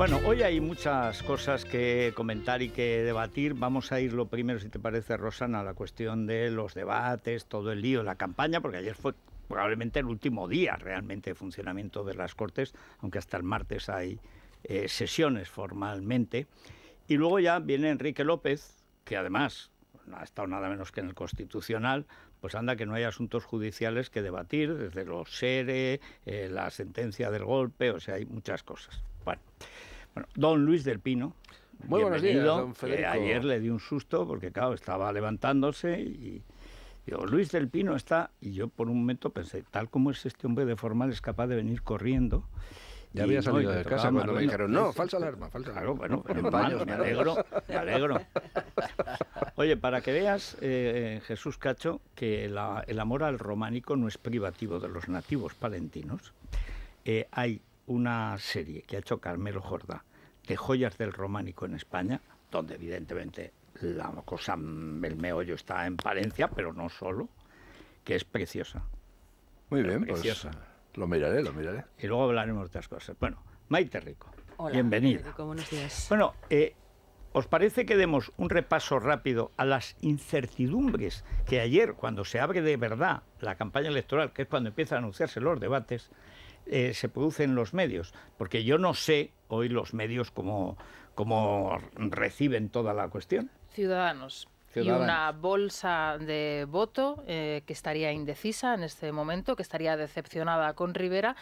Bueno, hoy hay muchas cosas que comentar y que debatir. Vamos a ir lo primero, si te parece, Rosana, a la cuestión de los debates, todo el lío, la campaña, porque ayer fue probablemente el último día realmente de funcionamiento de las Cortes, aunque hasta el martes hay eh, sesiones formalmente. Y luego ya viene Enrique López, que además ha estado nada menos que en el Constitucional, pues anda que no hay asuntos judiciales que debatir, desde los SERE, eh, la sentencia del golpe, o sea, hay muchas cosas don Luis del Pino. Muy buenos días, ayer le di un susto porque, claro, estaba levantándose y, Luis del Pino está, y yo por un momento pensé, tal como es este hombre de formal, es capaz de venir corriendo. Ya había salido de casa cuando dijeron, no, falsa alarma, falsa alarma. bueno, me alegro, me alegro. Oye, para que veas, eh, Jesús Cacho, que el amor al románico no es privativo de los nativos palentinos, eh, hay una serie que ha hecho Carmelo Jordá, que joyas del románico en España, donde evidentemente la cosa, el meollo está en Palencia, pero no solo, que es preciosa. Muy bien, pues preciosa. lo miraré, lo miraré. Y luego hablaremos de otras cosas. Bueno, Maite Rico, Hola, bienvenida. Rico, buenos días. Bueno, eh, ¿os parece que demos un repaso rápido a las incertidumbres que ayer, cuando se abre de verdad la campaña electoral, que es cuando empiezan a anunciarse los debates, eh, se produce en los medios, porque yo no sé hoy los medios cómo, reciben toda la cuestión. Ciudadanos. Y una bolsa de voto eh, que estaría indecisa en este momento, que estaría decepcionada con Rivera,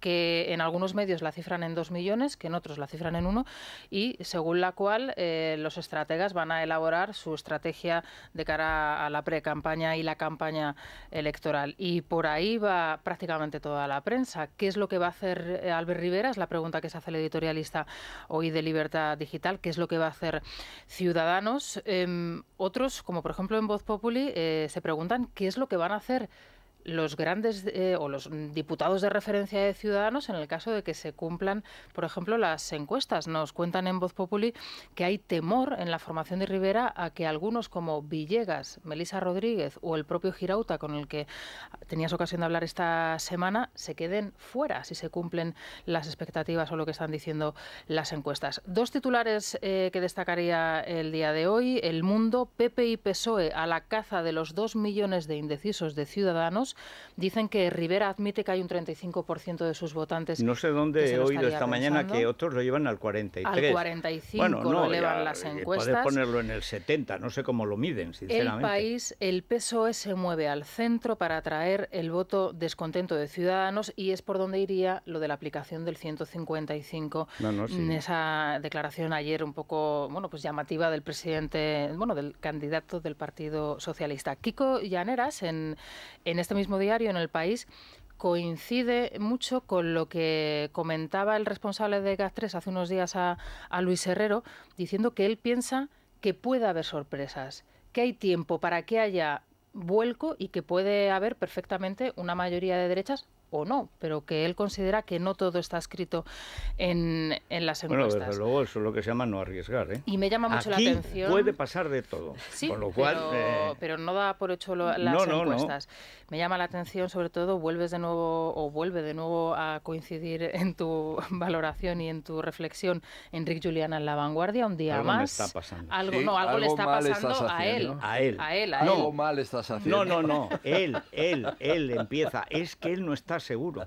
que en algunos medios la cifran en dos millones, que en otros la cifran en uno, y según la cual eh, los estrategas van a elaborar su estrategia de cara a la pre-campaña y la campaña electoral. Y por ahí va prácticamente toda la prensa. ¿Qué es lo que va a hacer eh, Albert Rivera? Es la pregunta que se hace el editorialista hoy de Libertad Digital. ¿Qué es lo que va a hacer Ciudadanos? Em, otros, como por ejemplo en Voz Populi, eh, se preguntan qué es lo que van a hacer los grandes eh, o los diputados de referencia de Ciudadanos en el caso de que se cumplan, por ejemplo, las encuestas. Nos cuentan en Voz Populi que hay temor en la formación de Rivera a que algunos como Villegas, Melisa Rodríguez o el propio Girauta, con el que tenías ocasión de hablar esta semana, se queden fuera si se cumplen las expectativas o lo que están diciendo las encuestas. Dos titulares eh, que destacaría el día de hoy. El Mundo, PP y PSOE a la caza de los dos millones de indecisos de Ciudadanos dicen que Rivera admite que hay un 35% de sus votantes. No sé dónde he oído esta mañana que otros lo llevan al 43. Al 45 elevan las eh, encuestas. puede ponerlo en el 70, no sé cómo lo miden, sinceramente. El país, el PSOE se mueve al centro para atraer el voto descontento de ciudadanos y es por donde iría lo de la aplicación del 155. No, no, Esa declaración ayer un poco, bueno, pues llamativa del presidente, bueno, del candidato del Partido Socialista. Kiko Llaneras en, en este mismo diario, en El País, coincide mucho con lo que comentaba el responsable de gas hace unos días a, a Luis Herrero, diciendo que él piensa que puede haber sorpresas, que hay tiempo para que haya vuelco y que puede haber perfectamente una mayoría de derechas o no, pero que él considera que no todo está escrito en, en las encuestas. Bueno, desde luego, eso es lo que se llama no arriesgar. ¿eh? Y me llama mucho la atención. Puede pasar de todo. Sí, eh, pero, no da por hecho las encuestas. Me llama la atención, sobre todo, vuelves de nuevo o vuelve de nuevo a coincidir en tu valoración y en tu reflexión, Enrique Juliana en la vanguardia, un día más. Algo, no, algo, le está pasando a, él, a él. mal No, no, no. Él, él, él empieza. Es que él no está seguro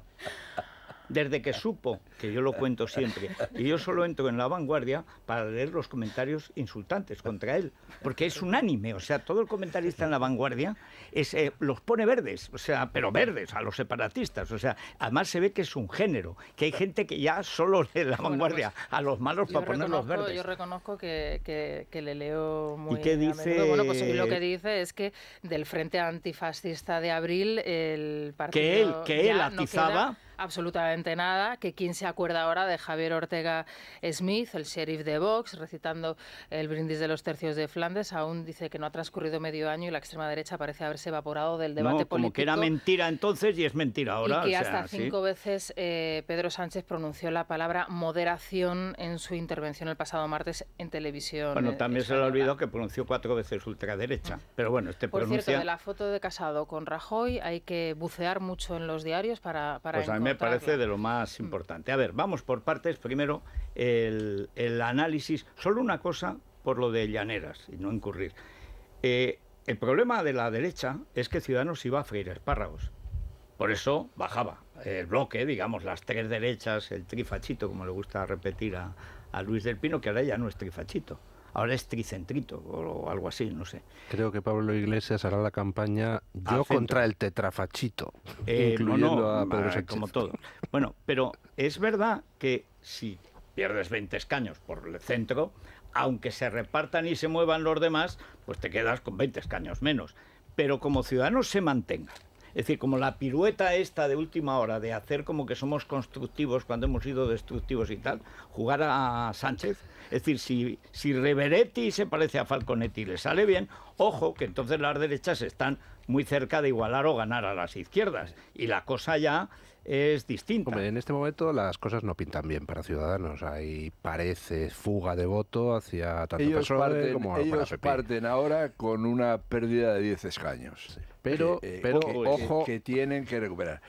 desde que supo, que yo lo cuento siempre, y yo solo entro en la vanguardia para leer los comentarios insultantes contra él, porque es unánime, o sea, todo el comentarista en la vanguardia eh, los pone verdes, o sea, pero verdes a los separatistas, o sea, además se ve que es un género, que hay gente que ya solo lee la vanguardia pues, a los malos para ponerlos verdes. Yo reconozco que, le leo muy ¿Y qué dice? Bueno, pues, lo que dice es que del Frente Antifascista de Abril el partido... Que él, que él atizaba absolutamente nada, que quién se acuerda ahora de Javier Ortega Smith, el sheriff de Vox, recitando el brindis de los tercios de Flandes, aún dice que no ha transcurrido medio año y la extrema derecha parece haberse evaporado del debate político. como que era mentira entonces y es mentira ahora. Y que hasta cinco veces eh, Pedro Sánchez pronunció la palabra moderación en su intervención el pasado martes en televisión. Bueno, también se le olvidó que pronunció cuatro veces ultraderecha, ah. pero bueno, este Por cierto, de la foto de Casado con Rajoy hay que bucear mucho en los diarios para, para pues me parece de lo más mm. importante. A ver, vamos por partes. Primero, el, análisis. Solo una cosa por lo de Llaneras y no incurrir. Eh, el problema de la derecha es que Ciudadanos iba a freír espárragos. Por eso bajaba el bloque, digamos, las tres derechas, el trifachito, como le gusta repetir a, a Luis del Pino, que ahora ya no es trifachito ahora es tricentrito o, algo así, no sé. Creo que Pablo Iglesias hará la campaña Yo contra el tetrafachito, eh, incluyendo a Pedro ah, Sánchez. Como todo. Bueno, pero es verdad que si pierdes 20 escaños por el centro, aunque se repartan y se muevan los demás, pues te quedas con 20 escaños menos. Pero como ciudadano se mantenga. Es decir, como la pirueta esta de última hora de hacer como que somos constructivos cuando hemos sido destructivos y tal, jugar a Sánchez. Es decir, si, si Reveretti se parece a Falconetti y le sale bien, ojo, que entonces las derechas están muy cerca de igualar o ganar a las izquierdas. Y la cosa ya es distinta. en este momento las cosas no pintan bien para Ciudadanos. Hay, parece, fuga de voto hacia tanto parte como ellos parten ahora con una pérdida de 10 escaños. Pero, eh, eh, pero ojo, que, tienen que recuperar.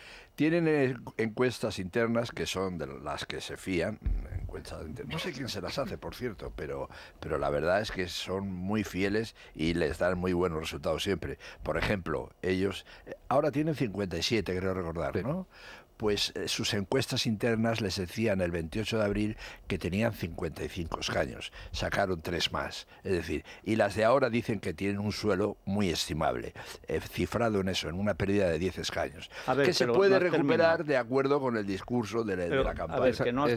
Tienen eh, encuestas internas que son de las que se fían. Mm, no sé quién se las hace, por cierto, pero, pero la verdad es que son muy fieles y les dan muy buenos resultados siempre. Por ejemplo, ellos eh, ahora tienen 57, creo recordar, ¿no? pues eh, sus encuestas internas les decían el 28 de abril que tenían 55 escaños, sacaron tres más, es decir, y las de ahora dicen que tienen un suelo muy estimable, eh, cifrado en eso, en una pérdida de 10 escaños, que se puede recuperar de acuerdo con el discurso de la, campaña. que no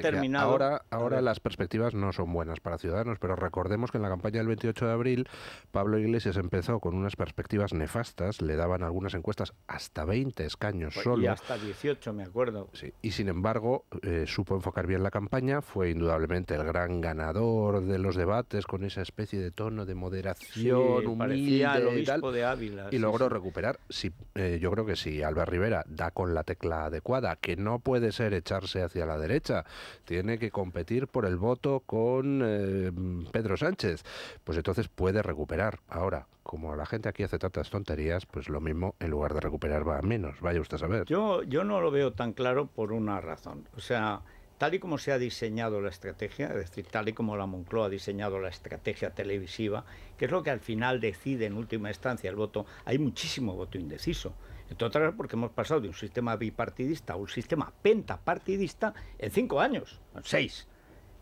terminado. Ahora, ahora las perspectivas no son buenas para Ciudadanos, pero recordemos que en la campaña del 28 de abril Pablo Iglesias empezó con unas perspectivas nefastas, le daban algunas encuestas hasta 20 escaños pues, solo. hasta 10 me acuerdo. y sin embargo, eh, supo enfocar bien la campaña, fue indudablemente el gran ganador de los debates con esa especie de tono de moderación, humilde y tal, Y logró recuperar, si eh, yo creo que si Albert Rivera da con la tecla adecuada, que no puede ser echarse hacia la derecha, tiene que competir por el voto con eh, Pedro Sánchez, pues entonces puede recuperar. Ahora, como la gente aquí hace tantas tonterías, pues lo mismo, en lugar de recuperar va a menos, vaya usted a saber. Yo, yo no lo veo tan claro por una razón. O sea, tal y como se ha diseñado la estrategia, es decir, tal y como la Moncloa ha diseñado la estrategia televisiva, que es lo que al final decide en última instancia el voto, hay muchísimo voto indeciso. otra vez porque hemos pasado de un sistema bipartidista a un sistema pentapartidista en cinco años, en seis.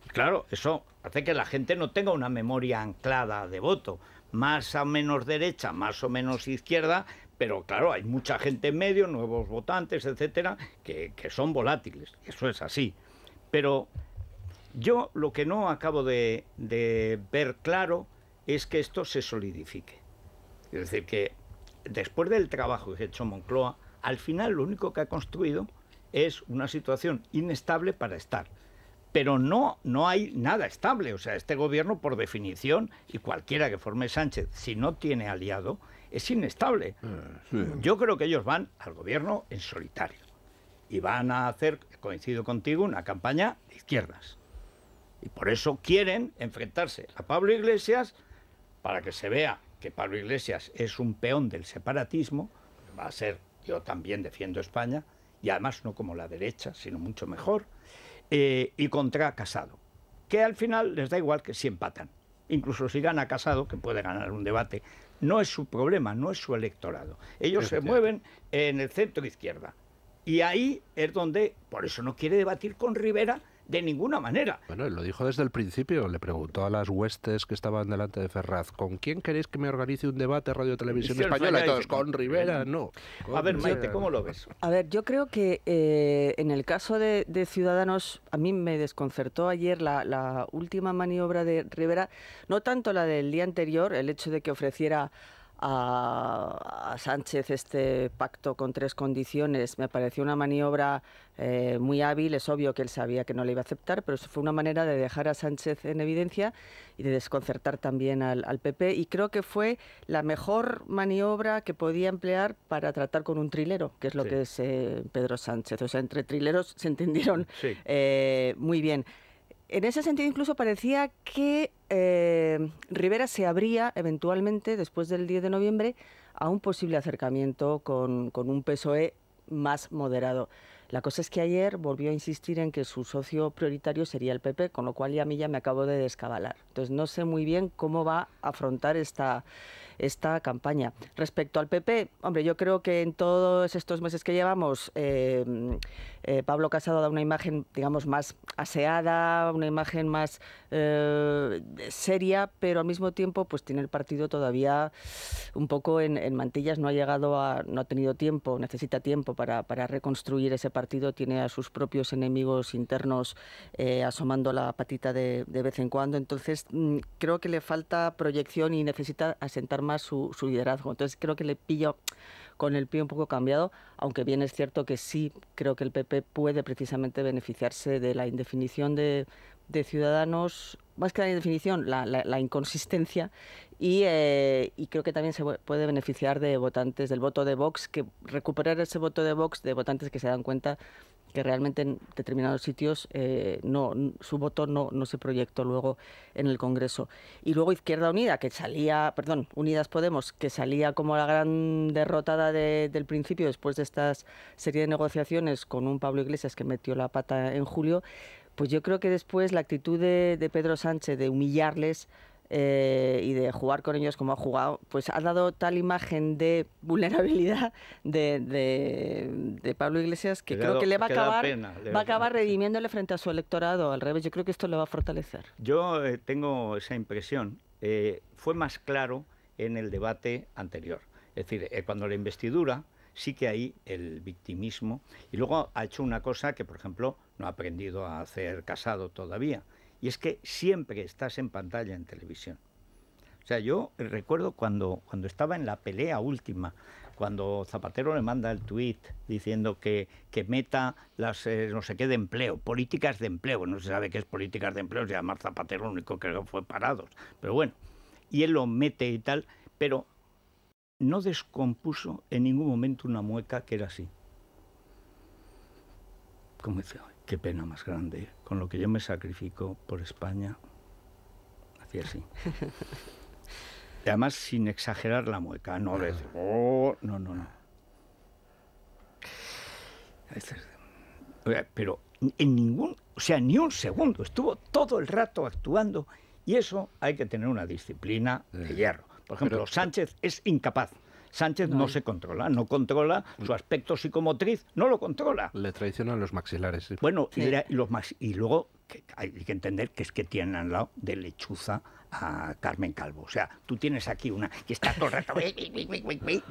claro, eso hace que la gente no tenga una memoria anclada de voto más o menos derecha, más o menos izquierda, pero claro, hay mucha gente en medio, nuevos votantes, etcétera, que, son volátiles, eso es así. Pero yo lo que no acabo de, ver claro es que esto se solidifique. Es decir, que después del trabajo que ha hecho Moncloa, al final lo único que ha construido es una situación inestable para estar pero no, no hay nada estable. O sea, este gobierno, por definición, y cualquiera que forme Sánchez, si no tiene aliado, es inestable. Eh, yo creo que ellos van al gobierno en solitario y van a hacer, coincido contigo, una campaña de izquierdas. Y por eso quieren enfrentarse a Pablo Iglesias para que se vea que Pablo Iglesias es un peón del separatismo, va a ser, yo también defiendo España, y además no como la derecha, sino mucho mejor eh, y contra Casado, que al final les da igual que si empatan. Incluso si gana Casado, que puede ganar un debate, no es su problema, no es su electorado. Ellos se mueven en el centro izquierda. Y ahí es donde, por eso no quiere debatir con Rivera, de ninguna manera. Bueno, lo dijo desde el principio, le preguntó a las huestes que estaban delante de Ferraz, ¿con quién queréis que me organice un debate Radio Televisión Española? Todos, con Rivera, eh, no. a ver, Maite, ¿cómo lo ves? A ver, yo creo que eh, en el caso de, Ciudadanos, a mí me desconcertó ayer la última maniobra de Rivera, no tanto la del día anterior, el hecho de que ofreciera a, Sánchez este pacto con tres condiciones me pareció una maniobra eh, muy hábil. Es obvio que él sabía que no le iba a aceptar, pero eso fue una manera de dejar a Sánchez en evidencia y de desconcertar también al, PP. Y creo que fue la mejor maniobra que podía emplear para tratar con un trilero, que es lo que es eh, Pedro Sánchez. O sea, entre trileros se entendieron eh, muy bien. En ese sentido, incluso parecía que eh, Rivera se abría eventualmente, después del 10 de noviembre, a un posible acercamiento con, con un PSOE más moderado. La cosa es que ayer volvió a insistir en que su socio prioritario sería el PP, con lo cual ya a mí ya me acabo de descabalar. Entonces no sé muy bien cómo va a afrontar esta, esta campaña. Respecto al PP, hombre, yo creo que en todos estos meses que llevamos, em, eh, Pablo Casado da una imagen, digamos, más aseada, una imagen más eh, seria, pero al mismo tiempo, pues tiene el partido todavía un poco en, mantillas, no ha llegado a, no ha tenido tiempo, necesita tiempo para, reconstruir ese partido, tiene a sus propios enemigos internos eh, asomando la patita de, vez en cuando, entonces mm, creo que le falta proyección y necesita asentar su, liderazgo. Entonces creo que le pillo con el pie un poco cambiado, aunque bien es cierto que sí creo que el PP puede precisamente beneficiarse de la indefinición de, ciudadanos, más que la indefinición, la, la, inconsistencia, y, eh, y, creo que también se puede beneficiar de votantes, del voto de Vox, que recuperar ese voto de Vox de votantes que se dan cuenta que realmente en determinados sitios eh, no, su voto no, no se proyectó luego en el Congreso. Y luego Izquierda Unida, que salía, perdón, Unidas Podemos, que salía como la gran derrotada del principio después de esta serie de negociaciones con un Pablo Iglesias que metió la pata en julio, pues yo creo que después la actitud de Pedro Sánchez de humillarles eh, y de jugar con ellos como ha jugado, pues ha dado tal imagen de vulnerabilidad de, Pablo Iglesias que, creo que le va a acabar, va a acabar redimiéndole frente a su electorado. Al revés, yo creo que esto le va a fortalecer. Yo eh, tengo esa impresión. Eh, fue más claro en el debate anterior. Es decir, cuando la investidura sí que hay el victimismo. Y luego ha hecho una cosa que, por ejemplo, no ha aprendido a hacer casado todavía y es que siempre estás en pantalla en televisión. O sea, yo recuerdo cuando, cuando estaba en la pelea última, cuando Zapatero le manda el tuit diciendo que, meta las eh, no sé qué de empleo, políticas de empleo, no se sabe qué es políticas de empleo, se llama Zapatero, lo único que fue parados, pero bueno, y él lo mete y tal, pero no descompuso en ningún momento una mueca que era así. Como dice hoy qué pena más grande, con lo que yo me sacrifico por España. Hacía así. Y además sin exagerar la mueca, no ah. oh, no, no, no. Ah. Este eh, pero en ningún, o sea, ni un segundo, estuvo todo el rato actuando y eso hay que tener una disciplina de hierro. Por ejemplo, Sánchez es incapaz Sánchez no, se controla, no controla su mm. aspecto psicomotriz, no lo controla. Le traicionan los maxilares. Bueno, Y, los y luego hay que entender que es que tienen al lado de lechuza a Carmen Calvo. O sea, tú tienes aquí una que está todo el rato.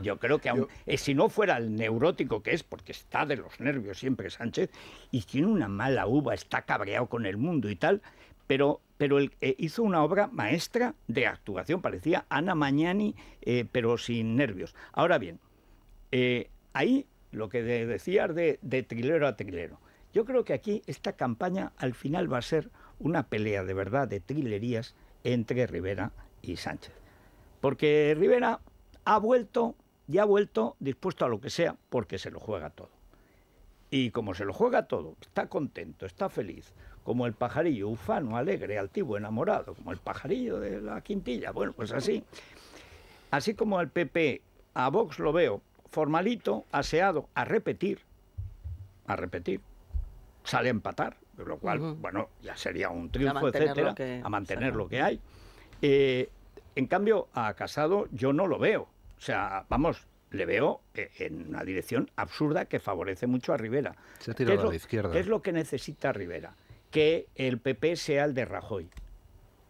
Yo creo que aún... Eh, si no fuera el neurótico que es, porque está de los nervios siempre Sánchez, y tiene una mala uva, está cabreado con el mundo y tal, pero pero eh, hizo una obra maestra de actuación, parecía Ana Mañani eh, pero sin nervios. Ahora bien, eh, ahí lo que decías de, de trilero a trilero, yo creo que aquí esta campaña al final va a ser una pelea de verdad de trilerías entre Rivera y Sánchez. Porque Rivera ha vuelto y ha vuelto dispuesto a lo que sea porque se lo juega todo. Y como se lo juega todo, está contento, está feliz, como el pajarillo, ufano, alegre, altivo, enamorado, como el pajarillo de la quintilla. Bueno, pues así. Así como al PP, a Vox lo veo formalito, aseado, a repetir, a repetir, sale a empatar, lo cual, bueno, ya sería un triunfo, etcétera, a mantener lo que hay. Eh, en cambio, a Casado yo no lo veo. O sea, vamos, le veo eh, en una dirección absurda que favorece mucho a Rivera. Se tirado a la izquierda. ¿Qué es lo que necesita Rivera? que el PP sea el de Rajoy.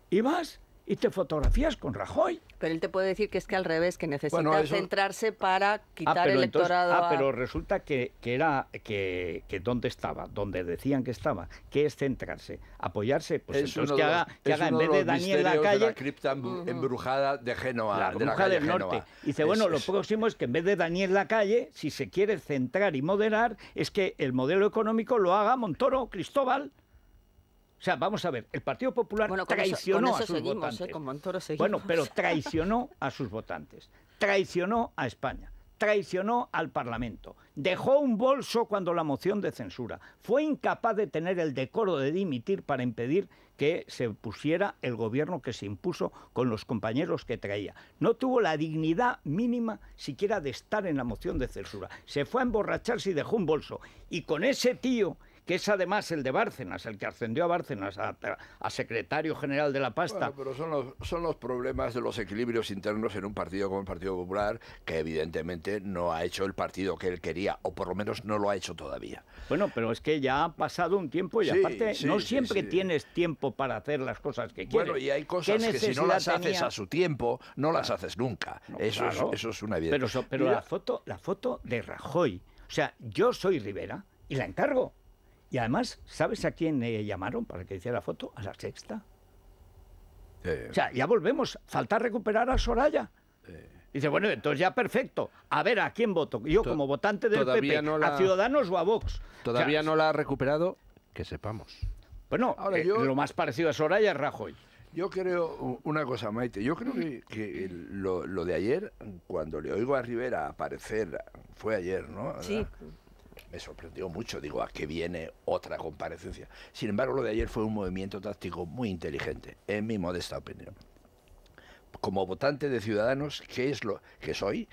Y vas y te fotografías con Rajoy. Pero él te puede decir que es que al revés, que necesita centrarse para ah, quitar el electorado. ah, pero resulta que, era que, que, dónde estaba, donde decían que estaba, que es centrarse, apoyarse, pues es entonces que haga, en vez de, Daniel la calle. la cripta embrujada de Genoa la de del norte. dice, bueno, lo próximo es que en vez de Daniel la calle, si se quiere centrar y moderar, es que el modelo económico lo haga Montoro, Cristóbal. O sea, vamos a ver, el Partido Popular traicionó a sus ¿eh? votantes. Bueno, pero traicionó a sus votantes, traicionó a España, traicionó al Parlamento, dejó un bolso cuando la moción de censura, fue incapaz de tener el decoro de dimitir para impedir que se pusiera el gobierno que se impuso con los compañeros que traía. No tuvo la dignidad mínima siquiera de estar en la moción de censura. Se fue a emborracharse y dejó un bolso. Y con ese tío que es además el de Bárcenas, el que ascendió a Bárcenas a, secretario general de la pasta. pero son los, son los problemas de los equilibrios internos en un partido como el Partido Popular, que evidentemente no ha hecho el partido que él quería, o por lo menos no lo ha hecho todavía. Bueno, pero es que ya ha pasado un tiempo y aparte no siempre tienes tiempo para hacer las cosas que quieres. Bueno, y hay cosas que si no las haces a su tiempo, no las haces nunca. eso, es, una evidencia. Pero, la, foto, la foto de Rajoy, o sea, yo soy Rivera y la encargo. Y además, ¿sabes a quién eh, llamaron para que hiciera foto? A la sexta. O sea, ya volvemos. Falta recuperar a Soraya. Dice, bueno, entonces ya perfecto. A ver, ¿a quién voto? Yo como votante del PP, a Ciudadanos o a Vox. Todavía no la ha recuperado, que sepamos. Bueno, Ahora, eh, lo más parecido a Soraya es Rajoy. Yo creo una cosa, Maite. Yo creo que, lo, de ayer, cuando le oigo a Rivera aparecer, fue ayer, ¿no? Sí me sorprendió mucho. Digo, ¿a que viene otra comparecencia? Sin embargo, lo de ayer fue un movimiento táctico muy inteligente, en mi modesta opinión. Como votante de Ciudadanos, ¿qué es lo que soy?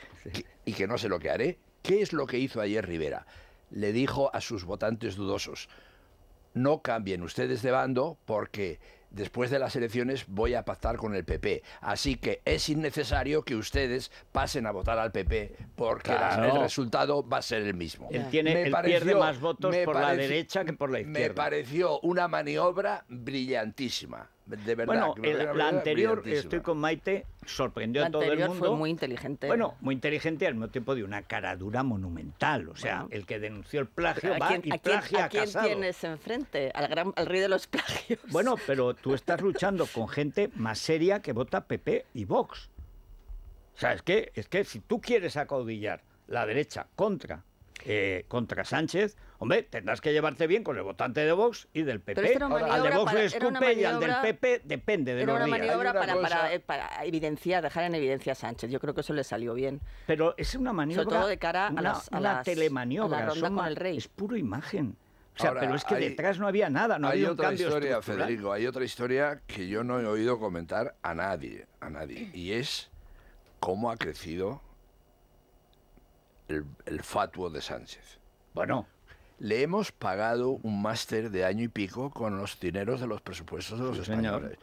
y que no sé lo que haré. ¿Qué es lo que hizo ayer Rivera? Le dijo a sus votantes dudosos, no cambien ustedes de bando porque después de las elecciones voy a pactar con el PP. Así que es innecesario que ustedes pasen a votar al PP porque el resultado va a ser el mismo. Él, tiene, pierde más votos por la derecha que por la izquierda. Me pareció una maniobra brillantísima. Bueno, el, la, anterior, estoy con Maite, sorprendió a todo el mundo. fue muy inteligente. Bueno, muy inteligente al mismo tiempo de una caradura monumental. O sea, el que denunció el plagio va y a plagia a, quién tienes enfrente? Al, rey de los plagios. Bueno, pero tú estás luchando con gente más seria que vota PP y Vox. O sea, es que, es que si tú quieres acaudillar la derecha contra eh, contra Sánchez, hombre, tendrás que llevarte bien con el votante de Vox y del PP. al de Vox le escupe y al del PP depende de los una maniobra una para, para, evidenciar, dejar en evidencia a Sánchez. Yo creo que eso le salió bien. Pero es una maniobra. Sobre todo de cara a la telemaniobra. la ronda rey. Es puro imagen. O sea, pero es que detrás no había nada, no hay otra historia, Federico, hay otra historia que yo no he oído comentar a nadie, a nadie, y es cómo ha crecido el, fatuo de Sánchez. Bueno, le hemos pagado un máster de año y pico con los dineros de los presupuestos de los españoles.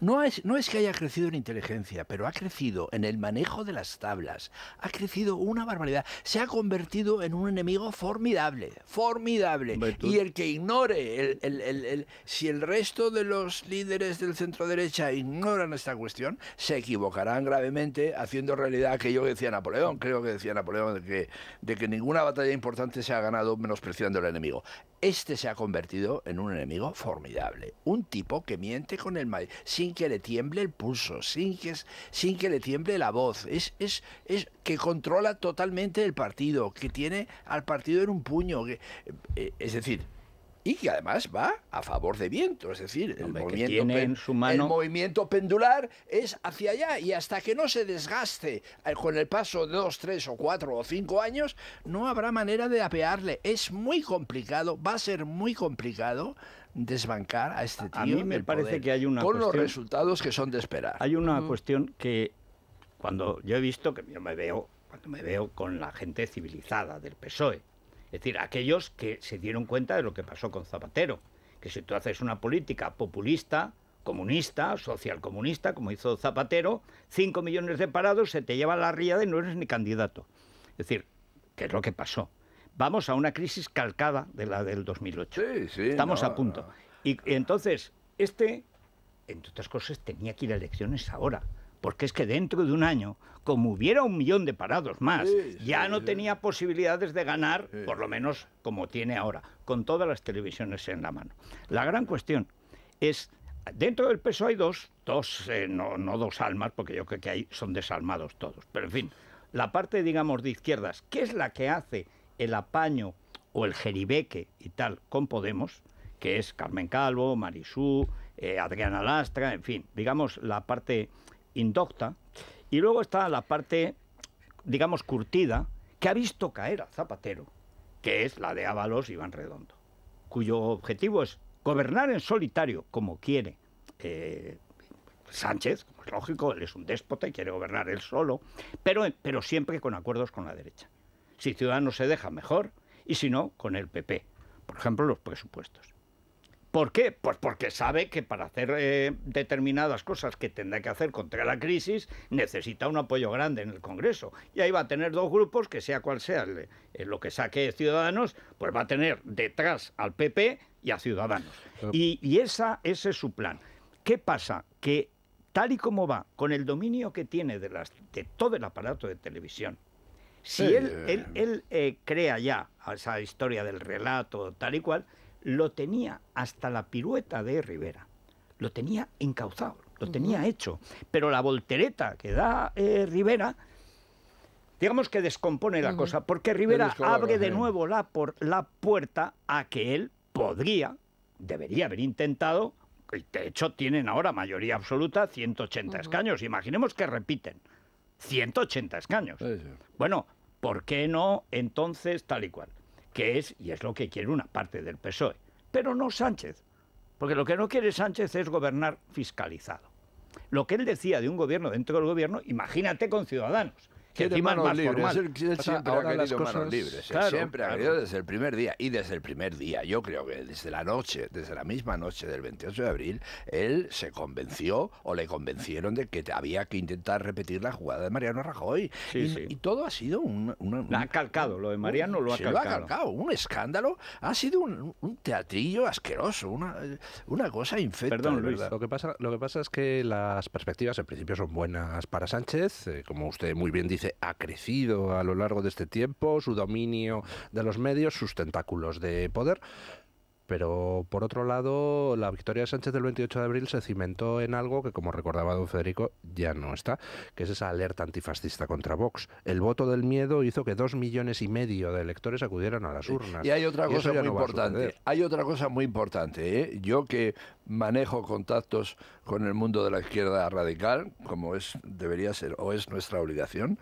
No es, no es que haya crecido en inteligencia, pero ha crecido en el manejo de las tablas. Ha crecido una barbaridad. Se ha convertido en un enemigo formidable, formidable. Y el que ignore, el, si el resto de los líderes del centro derecha ignoran esta cuestión, se equivocarán gravemente haciendo realidad aquello que decía Napoleón, creo que decía Napoleón, de que, de que ninguna batalla importante se ha ganado menospreciando al enemigo este se ha convertido en un enemigo formidable. Un tipo que miente con el mal, sin que le tiemble el pulso, sin que, sin que le tiemble la voz. Es, es, es que controla totalmente el partido, que tiene al partido en un puño. Eh, es decir, y que además va a favor de viento, es decir, el, movimiento, su movimiento pendular es hacia allá y hasta que no se desgaste eh, con el paso de dos, tres o cuatro o cinco años, no habrá manera de apearle. Es muy complicado, va a ser muy complicado desbancar a este tío. A mí me parece que hay una con los resultados que son de esperar. Hay una cuestión que cuando yo he visto que yo me veo cuando me veo con la gente civilizada del PSOE es decir, aquellos que se dieron cuenta de lo que pasó con Zapatero, que si tú haces una política populista, comunista, socialcomunista, como hizo Zapatero, 5 millones de parados se te lleva la riada y no eres ni candidato. Es decir, ¿qué es lo que pasó? Vamos a una crisis calcada de la del 2008. Estamos a punto. Y, y entonces, este, entre otras cosas, tenía que ir a elecciones ahora porque es que dentro de un año, como hubiera un millón de parados más, ya no tenía posibilidades de ganar, por lo menos como tiene ahora, con todas las televisiones en la mano. La gran cuestión es, dentro del peso hay dos, dos eh, no, dos almas, porque yo creo que ahí son desalmados todos, pero en fin, la parte, digamos, de izquierdas, que es la que hace el apaño o el jeribeque y tal con Podemos, que es Carmen Calvo, Marisú, eh, Adriana Lastra, en fin, digamos, la parte indocta, y luego está la parte, digamos, curtida, que ha visto caer al Zapatero, que es la de Ábalos Iván Redondo, cuyo objetivo es gobernar en solitario, como quiere eh, Sánchez, como es lógico, él es un déspota y quiere gobernar él solo, pero, pero siempre con acuerdos con la derecha. Si Ciudadanos se deja, mejor, y si no, con el PP. Por ejemplo, los presupuestos. ¿Por qué? Pues porque sabe que para hacer eh, determinadas cosas que tendrá que hacer contra la crisis necesita un apoyo grande en el Congreso. Y ahí va a tener dos grupos, que sea cual sea eh, lo que saque Ciudadanos, pues va a tener detrás al PP y a Ciudadanos. Y, ese es su plan. ¿Qué pasa? Que tal y como va, con el dominio que tiene de, todo el aparato de televisión, si él, eh, crea ya esa historia del relato tal y cual, lo tenía hasta la pirueta de Rivera, lo tenía encauzado, lo tenía hecho, pero la voltereta que da eh, Rivera, digamos que descompone la cosa, porque Rivera abre de nuevo la, por, la puerta a que él podría, debería haber intentado, y de hecho tienen ahora mayoría absoluta, 180 escaños, imaginemos que repiten, 180 escaños. Bueno, ¿por qué no entonces tal y cual? que es, y es lo que quiere una parte del PSOE, pero no Sánchez, porque lo que no quiere Sánchez es gobernar fiscalizado. Lo que él decía de un gobierno dentro del gobierno, imagínate con Ciudadanos que siempre ha querido libres. ¿eh? siempre ha querido desde el primer día. Y desde el primer día, yo creo que desde la noche, desde la misma noche del 28 de abril, él se convenció o le convencieron de que había que intentar repetir la jugada de Mariano Rajoy. y, todo ha sido un... ha calcado, lo de Mariano lo ha calcado. Lo ha calcado, un escándalo. Ha sido un, teatrillo asqueroso, una, una cosa infecta. Lo que, pasa, lo que pasa es que las perspectivas en principio son buenas para Sánchez, eh, como usted muy bien dice ha crecido a lo largo de este tiempo, su dominio de los medios, sus tentáculos de poder, pero por otro lado, la victoria de Sánchez del 28 de abril se cimentó en algo que, como recordaba don Federico, ya no está, que es esa alerta antifascista contra Vox. El voto del miedo hizo que dos millones y medio de electores acudieran a las urnas. Y hay otra cosa muy importante. Hay ¿eh? otra cosa muy importante. Yo que manejo contactos con el mundo de la izquierda radical, como es debería ser o es nuestra obligación,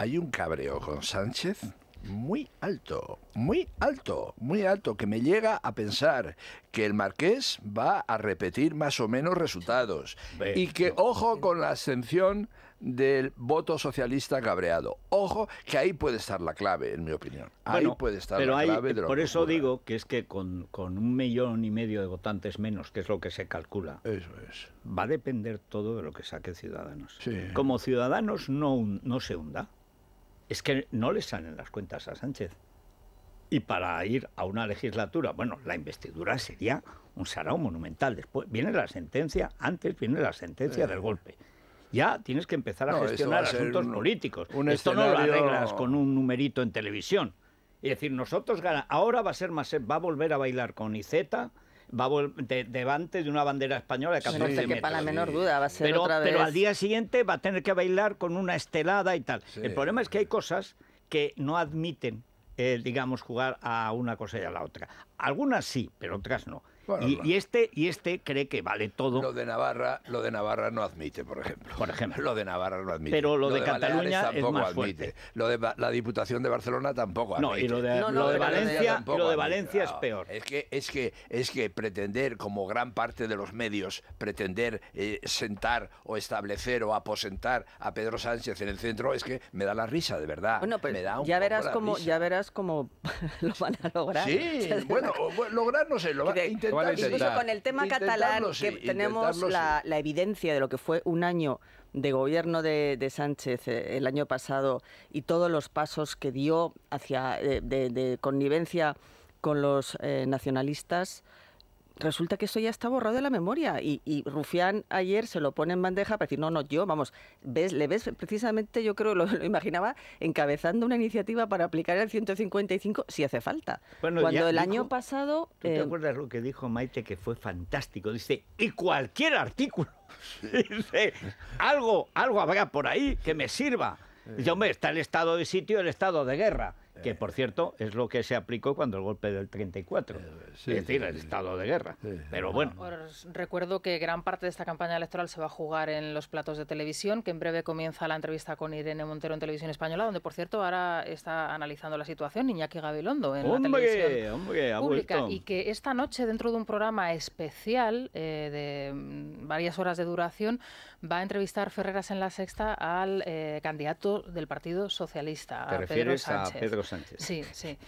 hay un cabreo con Sánchez muy alto, muy alto, muy alto, que me llega a pensar que el Marqués va a repetir más o menos resultados. Y que, ojo con la ascensión del voto socialista cabreado. Ojo, que ahí puede estar la clave, en mi opinión. Ahí puede estar pero la clave. de por eso digo que es que con, un millón y medio de votantes menos, que es lo que se calcula, va a depender todo de lo que saque Ciudadanos. Como Ciudadanos no, no se hunda, es que no le salen las cuentas a Sánchez. Y para ir a una legislatura, bueno, la investidura sería un sarao monumental. Después viene la sentencia, antes viene la sentencia del eh. golpe. Ya tienes que empezar a gestionar asuntos políticos. Esto no lo arreglas con un numerito en televisión. Es decir, nosotros ahora va a ser más, va a volver a bailar con Iceta va de, delante de una bandera española Que para la menor duda va a ser pero, otra vez. Pero al día siguiente va a tener que bailar con una estelada y tal. El problema es que hay cosas que no admiten, eh, digamos, jugar a una cosa y a la otra. Algunas sí, pero otras no y, este, y este cree que vale todo. Lo de Navarra, lo de Navarra no admite, por ejemplo. Por ejemplo. Lo de Navarra no admite. Pero lo, de, Cataluña tampoco admite. Lo de la Diputación de Barcelona tampoco admite. No, y lo de, Valencia, lo de Valencia es peor. Es que, es que, es que pretender, como gran parte de los medios, pretender eh, sentar o establecer o aposentar a Pedro Sánchez en el centro, es que me da la risa, de verdad. ya verás cómo, ya verás lo van a lograr. Sí, bueno, lograr no sé, lo va, intentar incluso con el tema catalán, que tenemos la, evidencia de lo que fue un año de gobierno de, Sánchez eh, el año pasado y todos los pasos que dio hacia eh, de, de, connivencia con los eh, nacionalistas resulta que eso ya está borrado de la memoria. Y, Rufián ayer se lo pone en bandeja para decir, no, no, yo, vamos, ves, le ves precisamente, yo creo, lo, imaginaba, encabezando una iniciativa para aplicar el 155 si hace falta. Cuando el año pasado... ¿tú ¿Te eh, acuerdas lo que dijo Maite que fue fantástico? Dice, y cualquier artículo. Dice, algo, algo habrá por ahí que me sirva. Dice, hombre, está el estado de sitio, el estado de guerra que por cierto es lo que se aplicó cuando el golpe del 34, eh, es decir, el estado de guerra. Pero bueno. recuerdo que gran parte de esta campaña electoral se va a jugar en los platos de televisión, que en breve comienza la entrevista con Irene Montero en Televisión Española, donde por cierto ahora está analizando la situación Iñaki Gabilondo en la televisión pública. Y que esta noche, dentro de un programa especial eh, de mm, varias horas de duración, va a entrevistar Ferreras en la Sexta al eh, candidato del Partido Socialista, ¿Te a refieres Pedro Sánchez. A Pedro Sánchez. Sí, sí.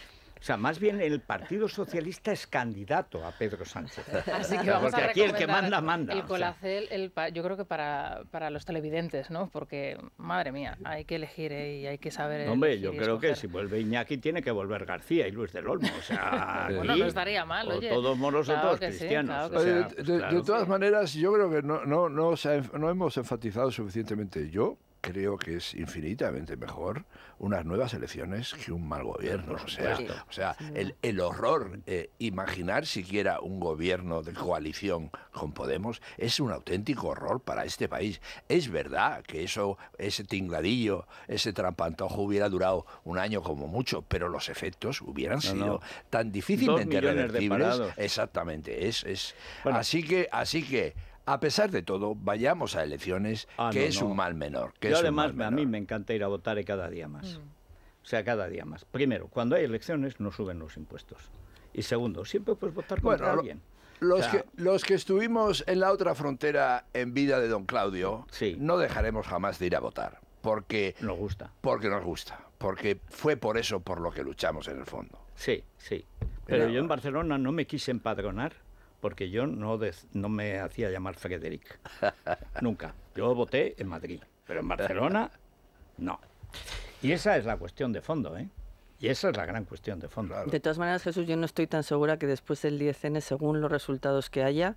O sea, más bien el Partido Socialista es candidato a Pedro Sánchez. Así que vamos porque aquí el que manda, manda. El Colacel, yo creo que para, para los televidentes, ¿no? Porque, madre mía, hay que elegir y hay que saber. hombre, yo creo que si vuelve Iñaki tiene que volver García y Luis del Olmo. O sea, bueno, mal, Todos nosotros, cristianos. de, todas maneras, yo creo que no, no, no, no hemos enfatizado suficientemente yo creo que es infinitamente mejor unas nuevas elecciones que un mal gobierno. O sea, o sea el, horror, eh, imaginar siquiera un gobierno de coalición con Podemos, es un auténtico horror para este país. Es verdad que eso, ese tingladillo, ese trampantojo hubiera durado un año como mucho, pero los efectos hubieran sido tan difícilmente revertibles. Exactamente. Es, es. Así que, así que a pesar de todo, vayamos a elecciones, ah, que es un mal menor. Que Yo además, a mí me encanta ir a votar eh, cada día más. Mm. O sea, cada día más. Primero, cuando hay elecciones no suben los impuestos. Y segundo, siempre puedes votar contra alguien. Los, que, los que estuvimos en la otra frontera en vida de don Claudio, sí. no dejaremos jamás de ir a votar. Porque nos gusta. Porque nos gusta. Porque fue por eso por lo que luchamos en el fondo. Sí, sí. Pero yo en Barcelona no me quise empadronar porque yo no, no me hacía llamar Frederic. Nunca. Yo voté en Madrid, pero en Barcelona no. Y esa es la cuestión de fondo, ¿eh? Y esa es la gran cuestión de fondo. De todas maneras, Jesús, yo no estoy tan segura que después del 10N, según los resultados que haya,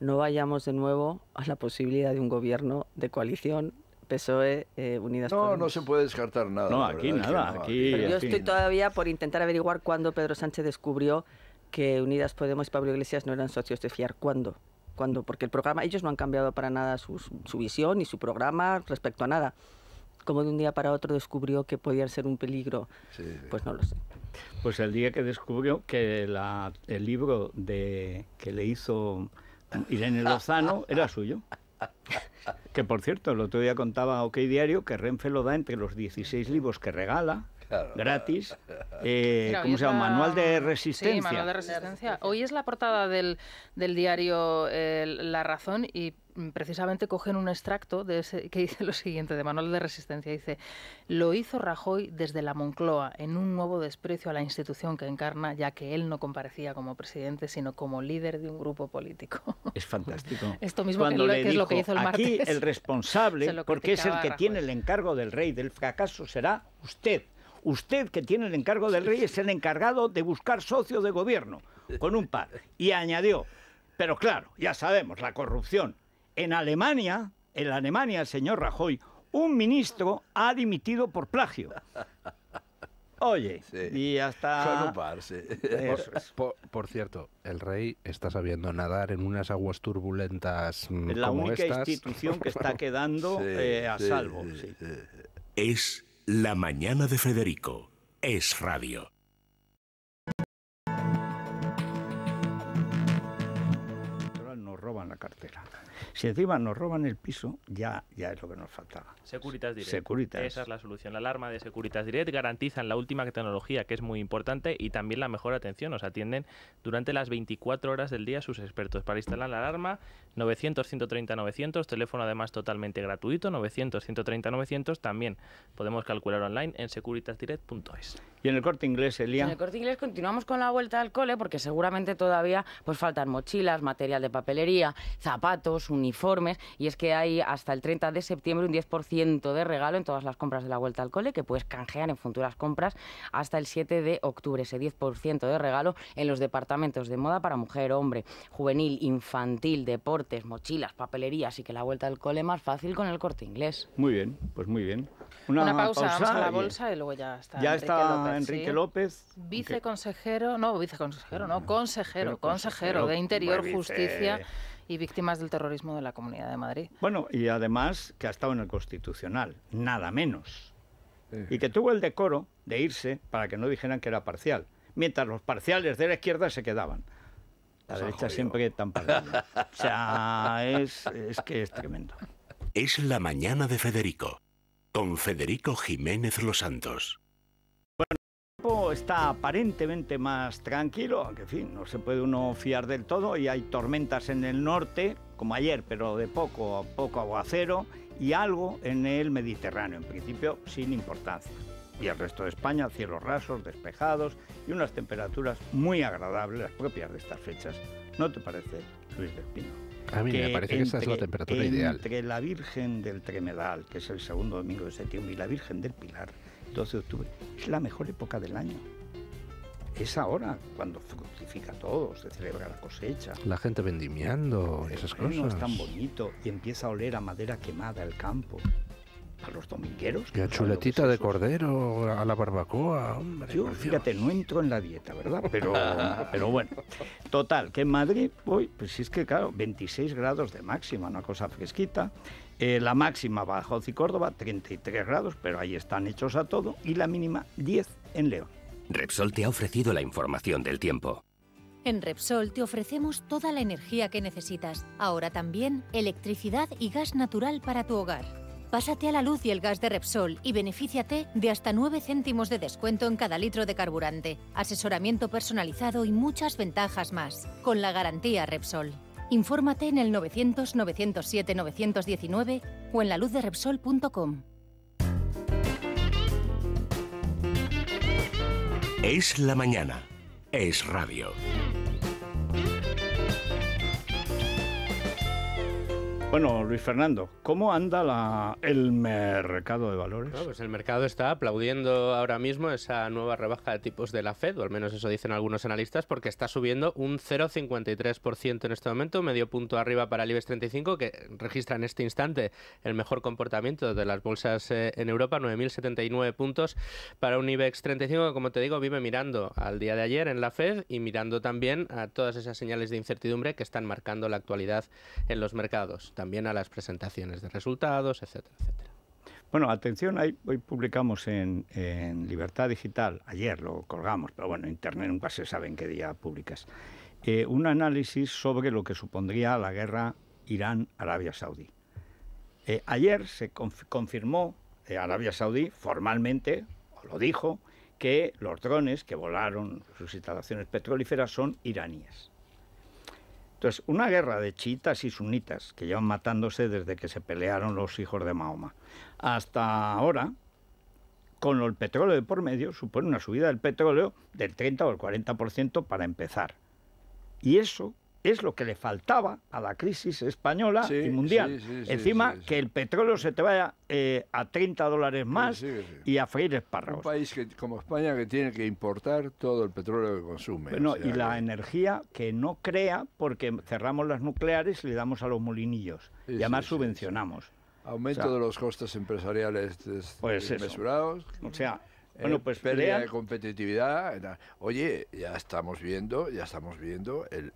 no vayamos de nuevo a la posibilidad de un gobierno de coalición PSOE eh, Unidas No, no se puede descartar nada. No, aquí nada. Aquí, yo estoy todavía por intentar averiguar cuándo Pedro Sánchez descubrió que Unidas Podemos y Pablo Iglesias no eran socios de fiar. ¿Cuándo? cuando Porque el programa, ellos no han cambiado para nada su, visión y su programa respecto a nada. Como de un día para otro descubrió que podía ser un peligro, pues no lo sé. Pues el día que descubrió que el libro de, que le hizo Irene Lozano era suyo. Que por cierto, el otro día contaba OK Diario que Renfe lo da entre los 16 libros que regala gratis. Eh, ¿Cómo se llama? Manual de resistencia. Sí, manual de resistencia. Hoy es la portada del, diario eh, La Razón y precisamente cogen un extracto de que dice lo siguiente, de Manual de Resistencia. Dice, lo hizo Rajoy desde la Moncloa, en un nuevo desprecio a la institución que encarna, ya que él no comparecía como presidente, sino como líder de un grupo político. Es fantástico. Esto mismo que, le es lo que hizo el martes. Aquí el responsable, porque es el que tiene el encargo del rey del fracaso, será usted. Usted, que tiene el encargo del rey, es el encargado de buscar socios de gobierno, con un par. Y añadió, pero claro, ya sabemos, la corrupción. En Alemania, en Alemania, señor Rajoy, un ministro ha dimitido por plagio. Oye, y hasta... por, cierto, el rey está sabiendo nadar en unas aguas turbulentas Es La única institución que está quedando eh, a salvo. Es la mañana de Federico es radio. Nos roban la cartera. Si encima nos roban el piso, ya, ya es lo que nos faltaba. Securitas Direct. Esa es la solución. La alarma de Securitas Direct garantizan la última tecnología, que es muy importante, y también la mejor atención. Nos atienden durante las 24 horas del día sus expertos. Para instalar la alarma, 900-130-900, teléfono además totalmente gratuito, 900-130-900. También podemos calcular online en securitasdirect.es. Y en el corte inglés, Elia. En el corte inglés continuamos con la vuelta al cole porque seguramente todavía pues faltan mochilas, material de papelería, zapatos, uniformes. Y es que hay hasta el 30 de septiembre un 10% de regalo en todas las compras de la vuelta al cole que puedes canjear en futuras compras hasta el 7 de octubre. Ese 10% de regalo en los departamentos de moda para mujer, hombre, juvenil, infantil, deportes, mochilas, papelería. Así que la vuelta al cole más fácil con el corte inglés. Muy bien, pues muy bien. Una, pausa, vamos a la bolsa y luego ya está. Ya está Enrique López. Viceconsejero, no, viceconsejero, no, mm. consejero, consejero, de Interior, Justicia y Víctimas del Terrorismo de la Comunidad de Madrid. Bueno, y además que ha estado en el Constitucional, nada menos. Y que tuvo el decoro de irse para que no dijeran que era parcial, mientras los parciales de la izquierda se quedaban. La derecha siempre tan parcial. O sea, es, es que es tremendo. Es la mañana de Federico, con Federico Jiménez Los Santos está aparentemente más tranquilo, aunque en fin, no se puede uno fiar del todo y hay tormentas en el norte, como ayer, pero de poco a poco aguacero y algo en el Mediterráneo, en principio sin importancia. Y el resto de España, cielos rasos, despejados y unas temperaturas muy agradables, las propias de estas fechas. ¿No te parece, Luis del Pino? A mí me parece que esa es la temperatura ideal. Entre la Virgen del Tremedal, que es el segundo domingo de septiembre, y la Virgen del Pilar, 12 de octubre, es la mejor época del año. Es ahora cuando fructifica todo, se celebra la cosecha. La gente vendimiando, esas cosas. es tan bonito y empieza a oler a madera quemada el campo. A los domingueros. Que a chuletita de cordero, a la barbacoa, hombre. Yo, fíjate, no entro en la dieta, ¿verdad? Pero, pero bueno. Total, que en Madrid, voy, pues es que claro, 26 grados de máxima, una cosa fresquita. Eh, la máxima bajo y Córdoba, 33 grados, pero ahí están hechos a todo, y la mínima 10 en León. Repsol te ha ofrecido la información del tiempo. En Repsol te ofrecemos toda la energía que necesitas, ahora también electricidad y gas natural para tu hogar. Pásate a la luz y el gas de Repsol y benefíciate de hasta 9 céntimos de descuento en cada litro de carburante, asesoramiento personalizado y muchas ventajas más, con la garantía Repsol. Infórmate en el 900-907-919 o en laluzderepsol.com. Es la mañana. Es radio. Bueno, Luis Fernando, ¿cómo anda la, el mercado de valores? pues el mercado está aplaudiendo ahora mismo esa nueva rebaja de tipos de la Fed, o al menos eso dicen algunos analistas, porque está subiendo un 0,53% en este momento, medio punto arriba para el IBEX 35, que registra en este instante el mejor comportamiento de las bolsas eh, en Europa, 9.079 puntos para un IBEX 35 que, como te digo, vive mirando al día de ayer en la Fed y mirando también a todas esas señales de incertidumbre que están marcando la actualidad en los mercados también a las presentaciones de resultados, etcétera, etcétera. Bueno, atención, hoy, publicamos en, Libertad Digital, ayer lo colgamos, pero bueno, Internet nunca se sabe en qué día publicas, eh, un análisis sobre lo que supondría la guerra Irán-Arabia Saudí. Eh, ayer se confirmó eh, Arabia Saudí formalmente, o lo dijo, que los drones que volaron sus instalaciones petrolíferas son iraníes. Entonces, una guerra de chiitas y sunitas, que llevan matándose desde que se pelearon los hijos de Mahoma, hasta ahora, con el petróleo de por medio, supone una subida del petróleo del 30 o el 40% para empezar. Y eso es lo que le faltaba a la crisis española y mundial. Encima, que el petróleo se te vaya eh, a 30 dólares más y a freír espárragos. Un país que, como España que tiene que importar todo el petróleo que consume. y la energía que no crea porque cerramos las nucleares y le damos a los molinillos. y además subvencionamos. Aumento de los costes empresariales pues desmesurados. O sea, bueno, eh, pues eh, de competitividad. Oye, ya estamos viendo, ya estamos viendo el,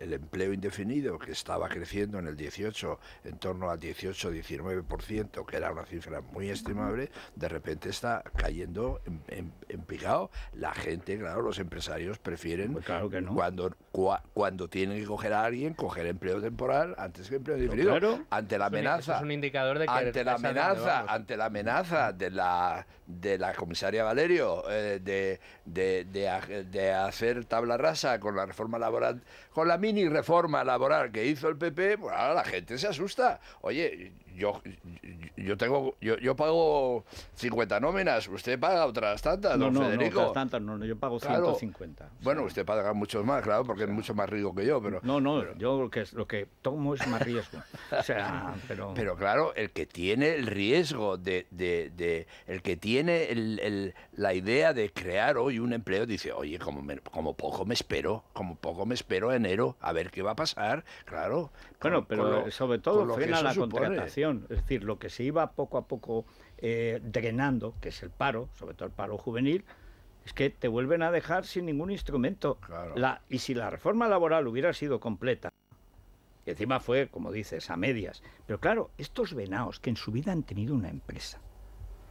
el, empleo indefinido que estaba creciendo en el 18, en torno al 18-19%, que era una cifra muy estimable, de repente está cayendo en, picado. La gente, claro, los empresarios prefieren pues cuando cuando tienen que coger a alguien, coger empleo temporal antes que empleo indefinido. ante la amenaza, un, indicador de que ante la amenaza, ante la amenaza de la de la comisaría Valerio, eh, de, de, hacer tabla rasa con la reforma laboral, con la mini reforma laboral que hizo el PP, pues ahora la gente se asusta. Oye, yo, yo tengo, yo, yo, pago 50 nóminas, usted paga otras tantas, no, don Federico. No, tantas, no, yo pago 150. Bueno, usted paga muchos más, claro, porque es mucho más rico que yo, pero... No, no, yo lo que, lo que tomo es más riesgo. o sea, pero... Pero claro, el que tiene el riesgo de... de, el que tiene la idea de crear hoy un empleo, dice, oye, como, como poco me espero, como poco me espero enero, a ver qué va a pasar, claro. Bueno, pero sobre todo frena la contratación. Es decir, lo que se iba poco a poco eh, drenando, que es el paro, sobre todo el paro juvenil, es que te vuelven a dejar sin ningún instrumento. La, y si la reforma laboral hubiera sido completa, y encima fue, como dices, a medias. Pero claro, estos venaos que en su vida han tenido una empresa,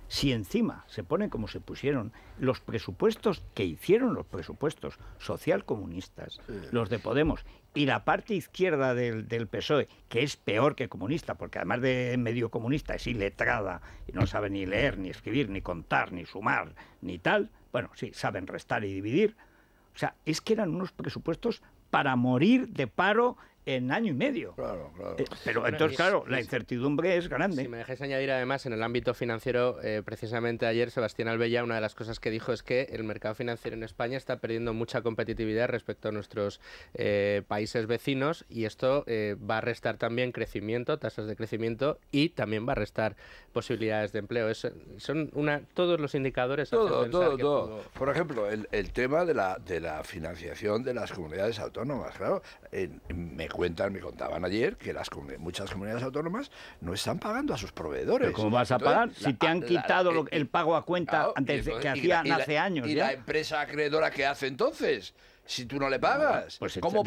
si encima se ponen como se pusieron los presupuestos que hicieron los presupuestos social comunistas, los de Podemos, y la parte izquierda del, PSOE, que es peor que comunista, porque además de medio comunista es iletrada y no sabe ni leer, ni escribir, ni contar, ni sumar, ni tal, bueno, sí, saben restar y dividir. O sea, es que eran unos presupuestos para morir de paro en año y medio. Eh, pero entonces, claro, la incertidumbre es grande. Si me dejes añadir, además, en el ámbito financiero, eh, precisamente ayer Sebastián Albella, una de las cosas que dijo es que el mercado financiero en España está perdiendo mucha competitividad respecto a nuestros eh, países vecinos y esto va a restar también crecimiento, tasas de crecimiento y también va a restar posibilidades de empleo. son una, todos los indicadores. Todo, todo, todo. Por ejemplo, el, tema de la, de la financiación de las comunidades autónomas, claro. mejor cuentan, me contaban ayer, que las muchas comunidades autónomas no están pagando a sus proveedores. ¿Cómo vas a pagar si te han quitado eh, el pago a cuenta que hacían hace años? ¿Y la empresa acreedora qué hace entonces? si tú no le pagas. Pues ¿cómo,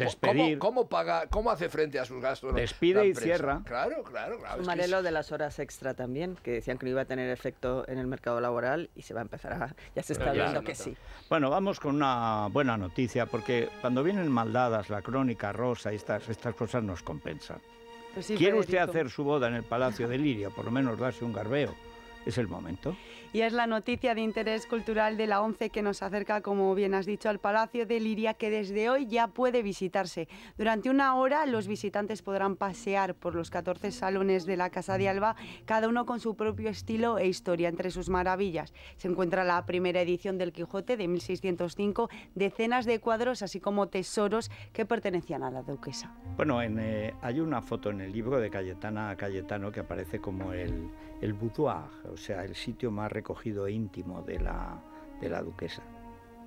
cómo, paga, ¿Cómo hace frente a sus gastos? Despide y cierra. Claro, claro, claro. de las horas extra también, que decían que no iba a tener efecto en el mercado laboral y se va a empezar a. Ya se está viendo que sí. Bueno, vamos con una buena noticia, porque cuando vienen maldadas, la crónica rosa y estas, estas cosas nos compensan. Pues ¿Quiere usted hacer su boda en el Palacio de Liria, por lo menos darse un garbeo? Es el momento y es la noticia de interés cultural de la ONCE que nos acerca, como bien has dicho, al Palacio de Liria que desde hoy ya puede visitarse. Durante una hora los visitantes podrán pasear por los 14 salones de la Casa de Alba, cada uno con su propio estilo e historia entre sus maravillas. Se encuentra la primera edición del Quijote de 1605, decenas de cuadros así como tesoros que pertenecían a la duquesa. Bueno, eh, hay una foto en el libro de Cayetana Cayetano que aparece como el, boudoir, o sea, el sitio más recogido íntimo de la, de la duquesa.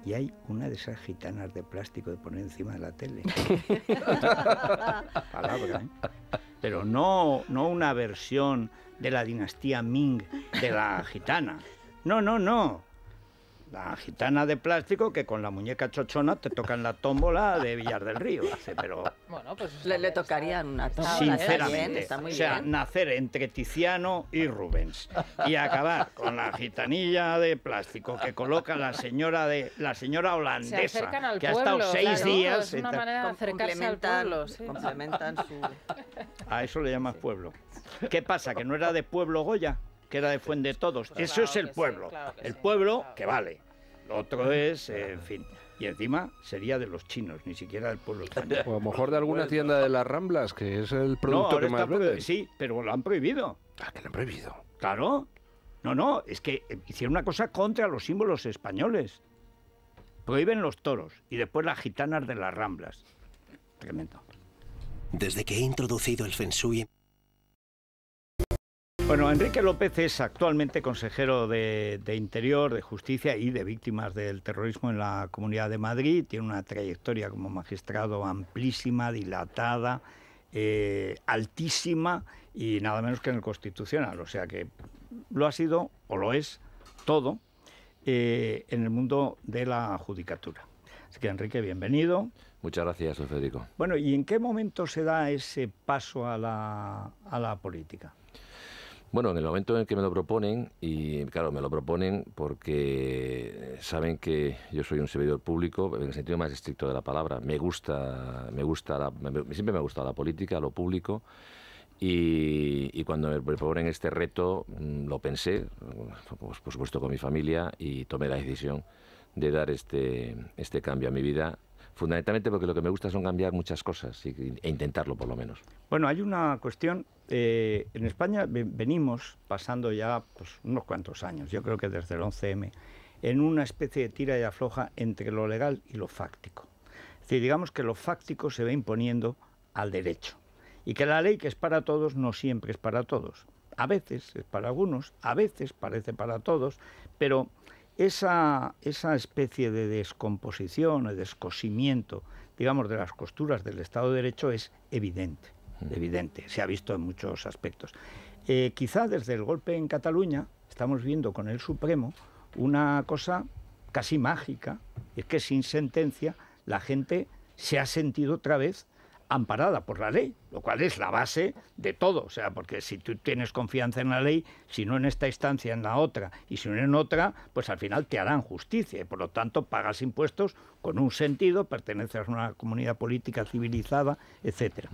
Y hay una de esas gitanas de plástico de poner encima de la tele. Palabra, ¿eh? Pero no, no una versión de la dinastía Ming de la gitana. No, no, no la gitana de plástico que con la muñeca chochona te toca en la tómbola de Villar del Río. pero bueno, pues le, tocarían una tómbola. Sinceramente, está bien, o sea, nacer entre Tiziano y Rubens y acabar con la gitanilla de plástico que coloca la señora de la señora holandesa que ha estado seis días. Es una manera de acercarse al complementan su. A eso le llamas pueblo. ¿Qué pasa que no era de pueblo Goya? que era de Fuente Todos. Eso es el pueblo. el pueblo que vale. Lo otro es, en fin. Y encima sería de los chinos, ni siquiera del pueblo español. O a lo mejor de alguna tienda de las Ramblas, que es el producto que más vende. Sí, pero lo han prohibido. Ah, que lo han prohibido. Claro. No, no, es que eh, hicieron una cosa contra los símbolos españoles. Prohíben los toros y después las gitanas de las Ramblas. Tremendo. Desde que he introducido el Fensui, bueno, Enrique López es actualmente consejero de, Interior, de Justicia y de Víctimas del Terrorismo en la Comunidad de Madrid. Tiene una trayectoria como magistrado amplísima, dilatada, eh, altísima y nada menos que en el Constitucional. O sea que lo ha sido, o lo es, todo eh, en el mundo de la judicatura. Así que Enrique, bienvenido. Muchas gracias, Federico. Bueno, ¿y en qué momento se da ese paso a la política? Bueno, en el momento en que me lo proponen, y claro, me lo proponen porque saben que yo soy un servidor público en el sentido más estricto de la palabra. Me gusta, me gusta siempre me ha gustado la política, lo público. Y, cuando me proponen este reto, mm, lo pensé, pues, por supuesto con mi familia, y tomé la decisión de dar este, este cambio a mi vida fundamentalmente porque lo que me gusta son cambiar muchas cosas e intentarlo por lo menos. Bueno, hay una cuestión eh, en España venimos pasando ya pues, unos cuantos años, yo creo que desde el 11M, en una especie de tira y afloja entre lo legal y lo fáctico. Es decir, digamos que lo fáctico se va imponiendo al derecho y que la ley que es para todos no siempre es para todos. A veces es para algunos, a veces parece para todos, pero esa, especie de descomposición de descosimiento, digamos, de las costuras del Estado de Derecho es evidente evidente, se ha visto en muchos aspectos. Eh, quizá desde el golpe en Cataluña estamos viendo con el Supremo una cosa casi mágica, es que sin sentencia la gente se ha sentido otra vez amparada por la ley, lo cual es la base de todo. O sea, porque si tú tienes confianza en la ley, si no en esta instancia, en la otra, y si no en otra, pues al final te harán justicia y por lo tanto pagas impuestos con un sentido, perteneces a una comunidad política civilizada, etcétera.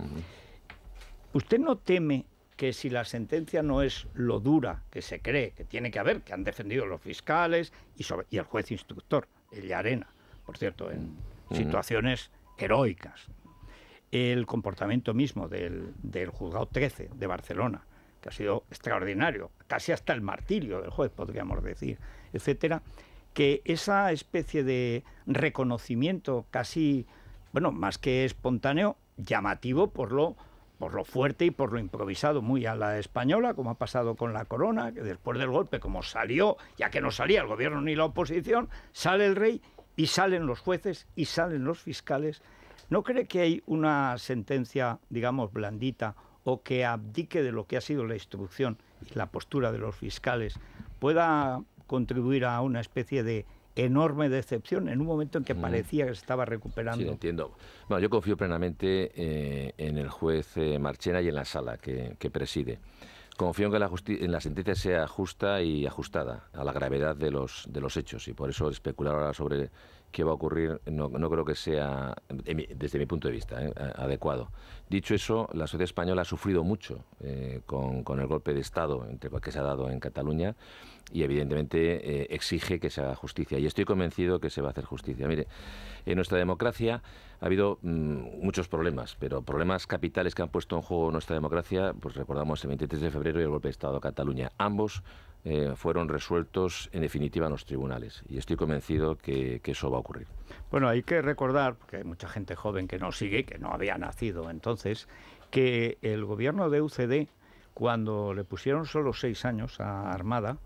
¿Usted no teme que si la sentencia no es lo dura que se cree que tiene que haber, que han defendido los fiscales y, el juez instructor, el Arena, por cierto, en situaciones heroicas, el comportamiento mismo del, del juzgado 13 de Barcelona, que ha sido extraordinario, casi hasta el martirio del juez, podríamos decir, etcétera, que esa especie de reconocimiento casi, bueno, más que espontáneo, llamativo por lo por lo fuerte y por lo improvisado, muy a la española, como ha pasado con la corona, que después del golpe, como salió, ya que no salía el gobierno ni la oposición, sale el rey y salen los jueces y salen los fiscales. ¿No cree que hay una sentencia, digamos, blandita o que abdique de lo que ha sido la instrucción y la postura de los fiscales pueda contribuir a una especie de enorme decepción en un momento en que parecía que se estaba recuperando. Sí, entiendo. yo confío plenamente eh, en el juez eh, Marchena y en la sala que, preside. Confío en que la, la, sentencia sea justa y ajustada a la gravedad de los, de los hechos y por eso especular ahora sobre que va a ocurrir no, creo que sea, desde mi punto de vista, ¿eh? adecuado. Dicho eso, la sociedad española ha sufrido mucho eh, con, el golpe de Estado entre, que se ha dado en Cataluña y evidentemente eh, exige que se haga justicia. Y estoy convencido que se va a hacer justicia. Mire, en nuestra democracia ha habido mm, muchos problemas, pero problemas capitales que han puesto en juego nuestra democracia, pues recordamos el 23 de febrero y el golpe de Estado en Cataluña. Ambos eh, fueron resueltos en definitiva en los tribunales. Y estoy convencido que, eso va a ocurrir. Bueno, hay que recordar, porque hay mucha gente joven que no sigue, que no había nacido entonces, que el gobierno de UCD, cuando le pusieron solo seis años a Armada,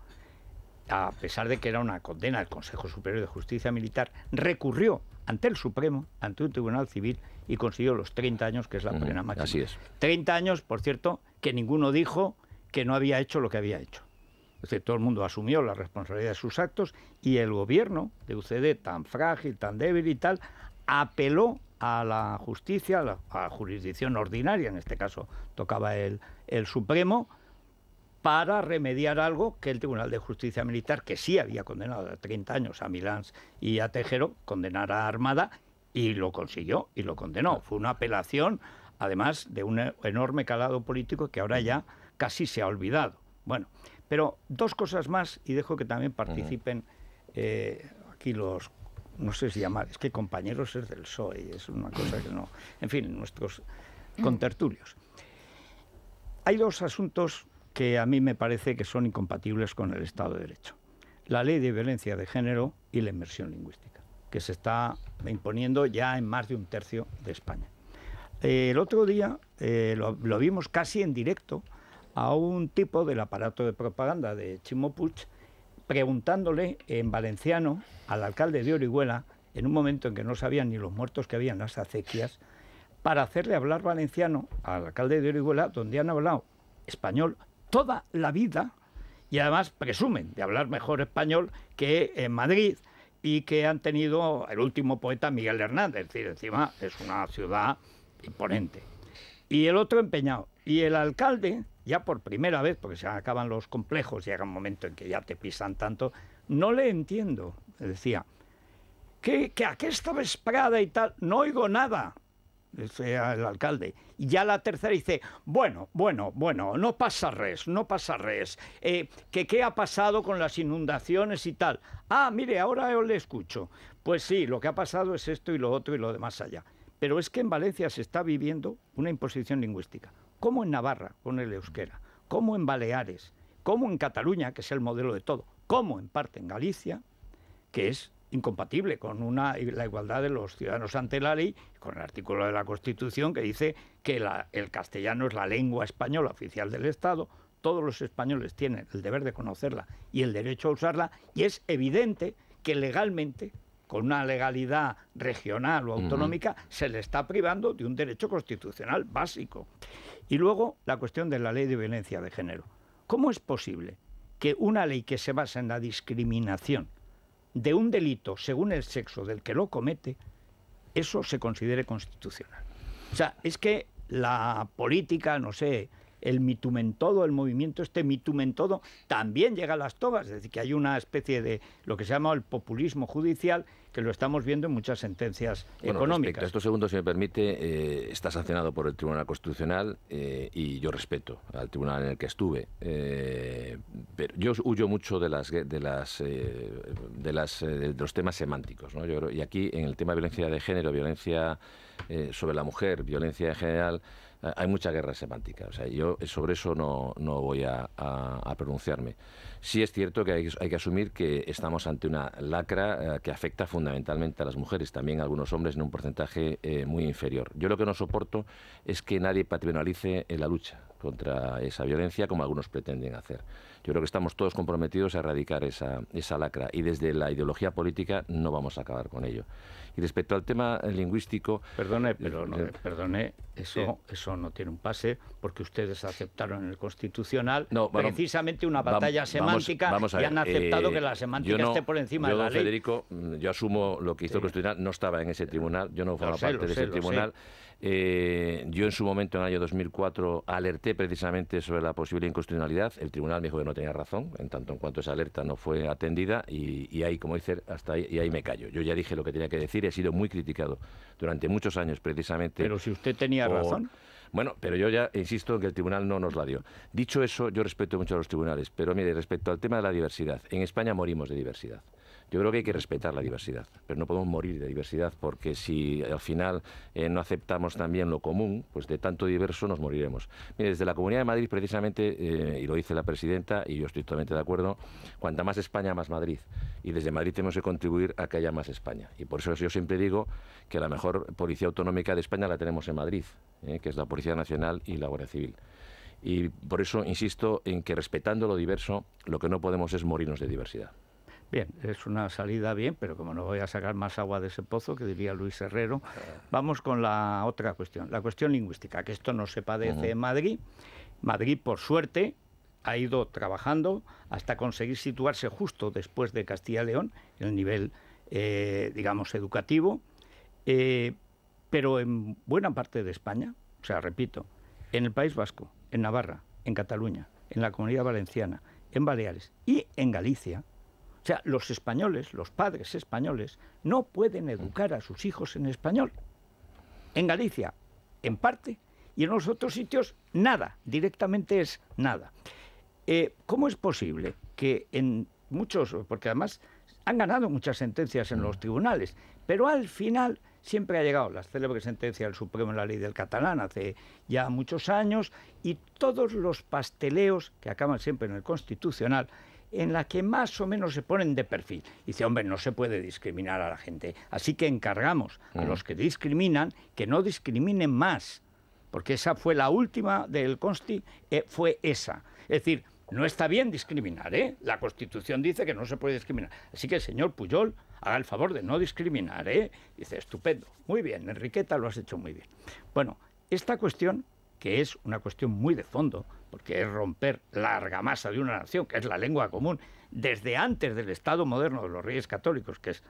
a pesar de que era una condena del Consejo Superior de Justicia Militar, recurrió ante el Supremo, ante un tribunal civil, y consiguió los 30 años, que es la pena máxima. Así es. 30 años, por cierto, que ninguno dijo que no había hecho lo que había hecho. Es decir, todo el mundo asumió la responsabilidad de sus actos y el gobierno de UCD, tan frágil, tan débil y tal, apeló a la justicia, a la, jurisdicción ordinaria, en este caso tocaba el, el Supremo, para remediar algo que el Tribunal de Justicia Militar, que sí había condenado a 30 años a Milán y a Tejero, condenara a Armada y lo consiguió y lo condenó. Fue una apelación, además, de un enorme calado político que ahora ya casi se ha olvidado. Bueno, pero dos cosas más y dejo que también participen eh, aquí los, no sé si llamar, es que compañeros es del PSOE, es una cosa que no, en fin, nuestros contertulios. Hay dos asuntos que a mí me parece que son incompatibles con el Estado de Derecho. La ley de violencia de género y la inmersión lingüística, que se está imponiendo ya en más de un tercio de España. el otro día eh, lo, vimos casi en directo a un tipo del aparato de propaganda de Chimo preguntándole en valenciano al alcalde de Orihuela, en un momento en que no sabían ni los muertos que había en las acequias, para hacerle hablar valenciano al alcalde de Orihuela, donde han hablado español toda la vida y además presumen de hablar mejor español que en Madrid y que han tenido el último poeta Miguel Hernández, es decir, encima es una ciudad imponente. Y el otro empeñado. Y el alcalde ya por primera vez, porque se acaban los complejos, y llega un momento en que ya te pisan tanto, no le entiendo, decía. Que, a qué estaba esperada y tal, no oigo nada, decía el alcalde. Y ya la tercera dice, bueno, bueno, bueno, no pasa res, no pasa res, eh, que qué ha pasado con las inundaciones y tal. Ah, mire, ahora yo le escucho. Pues sí, lo que ha pasado es esto y lo otro y lo demás allá. Pero es que en Valencia se está viviendo una imposición lingüística como en Navarra con el euskera, como en Baleares, como en Cataluña, que es el modelo de todo, como en parte en Galicia, que es incompatible con la igualdad de los ciudadanos ante la ley, con el artículo de la Constitución que dice que el castellano es la lengua española oficial del Estado, todos los españoles tienen el deber de conocerla y el derecho a usarla, y es evidente que legalmente, con una legalidad regional o autonómica, se le está privando de un derecho constitucional básico. Y luego la cuestión de la ley de violencia de género. ¿Cómo es posible que una ley que se basa en la discriminación de un delito según el sexo del que lo comete, eso se considere constitucional? O sea, es que la política, no sé, el mitumen todo, el movimiento este mitumen todo, también llega a las togas. Es decir, que hay una especie de lo que se llama el populismo judicial que lo estamos viendo en muchas sentencias económicas. Respecto esto segundo, si me permite, eh, está sancionado por el Tribunal Constitucional eh, y yo respeto al tribunal en el que estuve. Eh, pero yo huyo mucho de las de las de las los temas semánticos, y aquí en el tema de violencia de género, violencia sobre la mujer, violencia en general hay mucha guerra semántica. O sea, yo sobre eso no, voy a pronunciarme. Sí es cierto que hay, que asumir que estamos ante una lacra eh, que afecta fundamentalmente a las mujeres, también a algunos hombres en un porcentaje eh, muy inferior. Yo lo que no soporto es que nadie patrimonialice eh, la lucha contra esa violencia como algunos pretenden hacer. Yo creo que estamos todos comprometidos a erradicar esa lacra y desde la ideología política no vamos a acabar con ello. Y respecto al tema eh, lingüístico... Perdone, eh, pero no, eh, perdone, eso, eso no tiene un pase porque ustedes aceptaron en el Constitucional precisamente una batalla semántica y han aceptado que la semántica esté por encima de la Federico, ley. Federico, mm, yo asumo lo que hizo el Constitucional, no estaba en ese tribunal, yo no formaba parte de ese tribunal. Eh, yo en su momento, en el año 2004, alerté precisamente sobre la posible inconstitucionalidad. El tribunal me dijo que no tenía razón, en tanto en cuanto esa alerta no fue atendida y, ahí, como dice, hasta ahí, y ahí me callo. Yo ya dije lo que tenía que decir, he sido muy criticado durante muchos años precisamente. Pero si usted tenía razón. Bueno, pero yo ya insisto en que el tribunal no nos la dio. Dicho eso, yo respeto mucho a los tribunales, pero mire, respecto al tema de la diversidad, en España morimos de diversidad. Yo creo que hay que respetar la diversidad, pero no podemos morir de diversidad porque si al final eh, no aceptamos también lo común, pues de tanto diverso nos moriremos. desde la Comunidad de Madrid precisamente, eh, y lo dice la presidenta, y yo estoy totalmente de acuerdo, cuanta más España, más Madrid. Y desde Madrid tenemos que contribuir a que haya más España. Y por eso yo siempre digo que la mejor policía autonómica de España la tenemos en Madrid, eh, que es la Policía Nacional y la Guardia Civil. Y por eso insisto en que respetando lo diverso, lo que no podemos es morirnos de diversidad. Bien, es una salida bien, pero como no voy a sacar más agua de ese pozo, que diría Luis Herrero, vamos con la otra cuestión, la cuestión lingüística, que esto no se padece en Madrid. Madrid, por suerte, ha ido trabajando hasta conseguir situarse justo después de Castilla y León en el nivel, eh, digamos, educativo, eh, pero en buena parte de España, o sea, repito, en el País Vasco, en Navarra, en Cataluña, en la Comunidad Valenciana, en Baleares y en Galicia, o sea, los españoles, los padres españoles, no pueden educar a sus hijos en español. En Galicia, en parte, y en los otros sitios, nada, directamente es nada. Eh, ¿Cómo es posible que en muchos, porque además han ganado muchas sentencias en los tribunales, pero al final siempre ha llegado la célebre sentencia del Supremo en la ley del catalán hace ya muchos años y todos los pasteleos que acaban siempre en el Constitucional en la que más o menos se ponen de perfil. Y dice, hombre, no se puede discriminar a la gente. Así que encargamos a mm. los que discriminan que no discriminen más, porque esa fue la última del Consti, eh, fue esa. Es decir, no está bien discriminar, ¿eh? La Constitución dice que no se puede discriminar. Así que el señor Puyol haga el favor de no discriminar, ¿eh? Dice, estupendo. Muy bien, Enriqueta, lo has hecho muy bien. Bueno, esta cuestión, que es una cuestión muy de fondo, porque es romper la argamasa de una nación, que es la lengua común, desde antes del Estado moderno de los reyes católicos, que es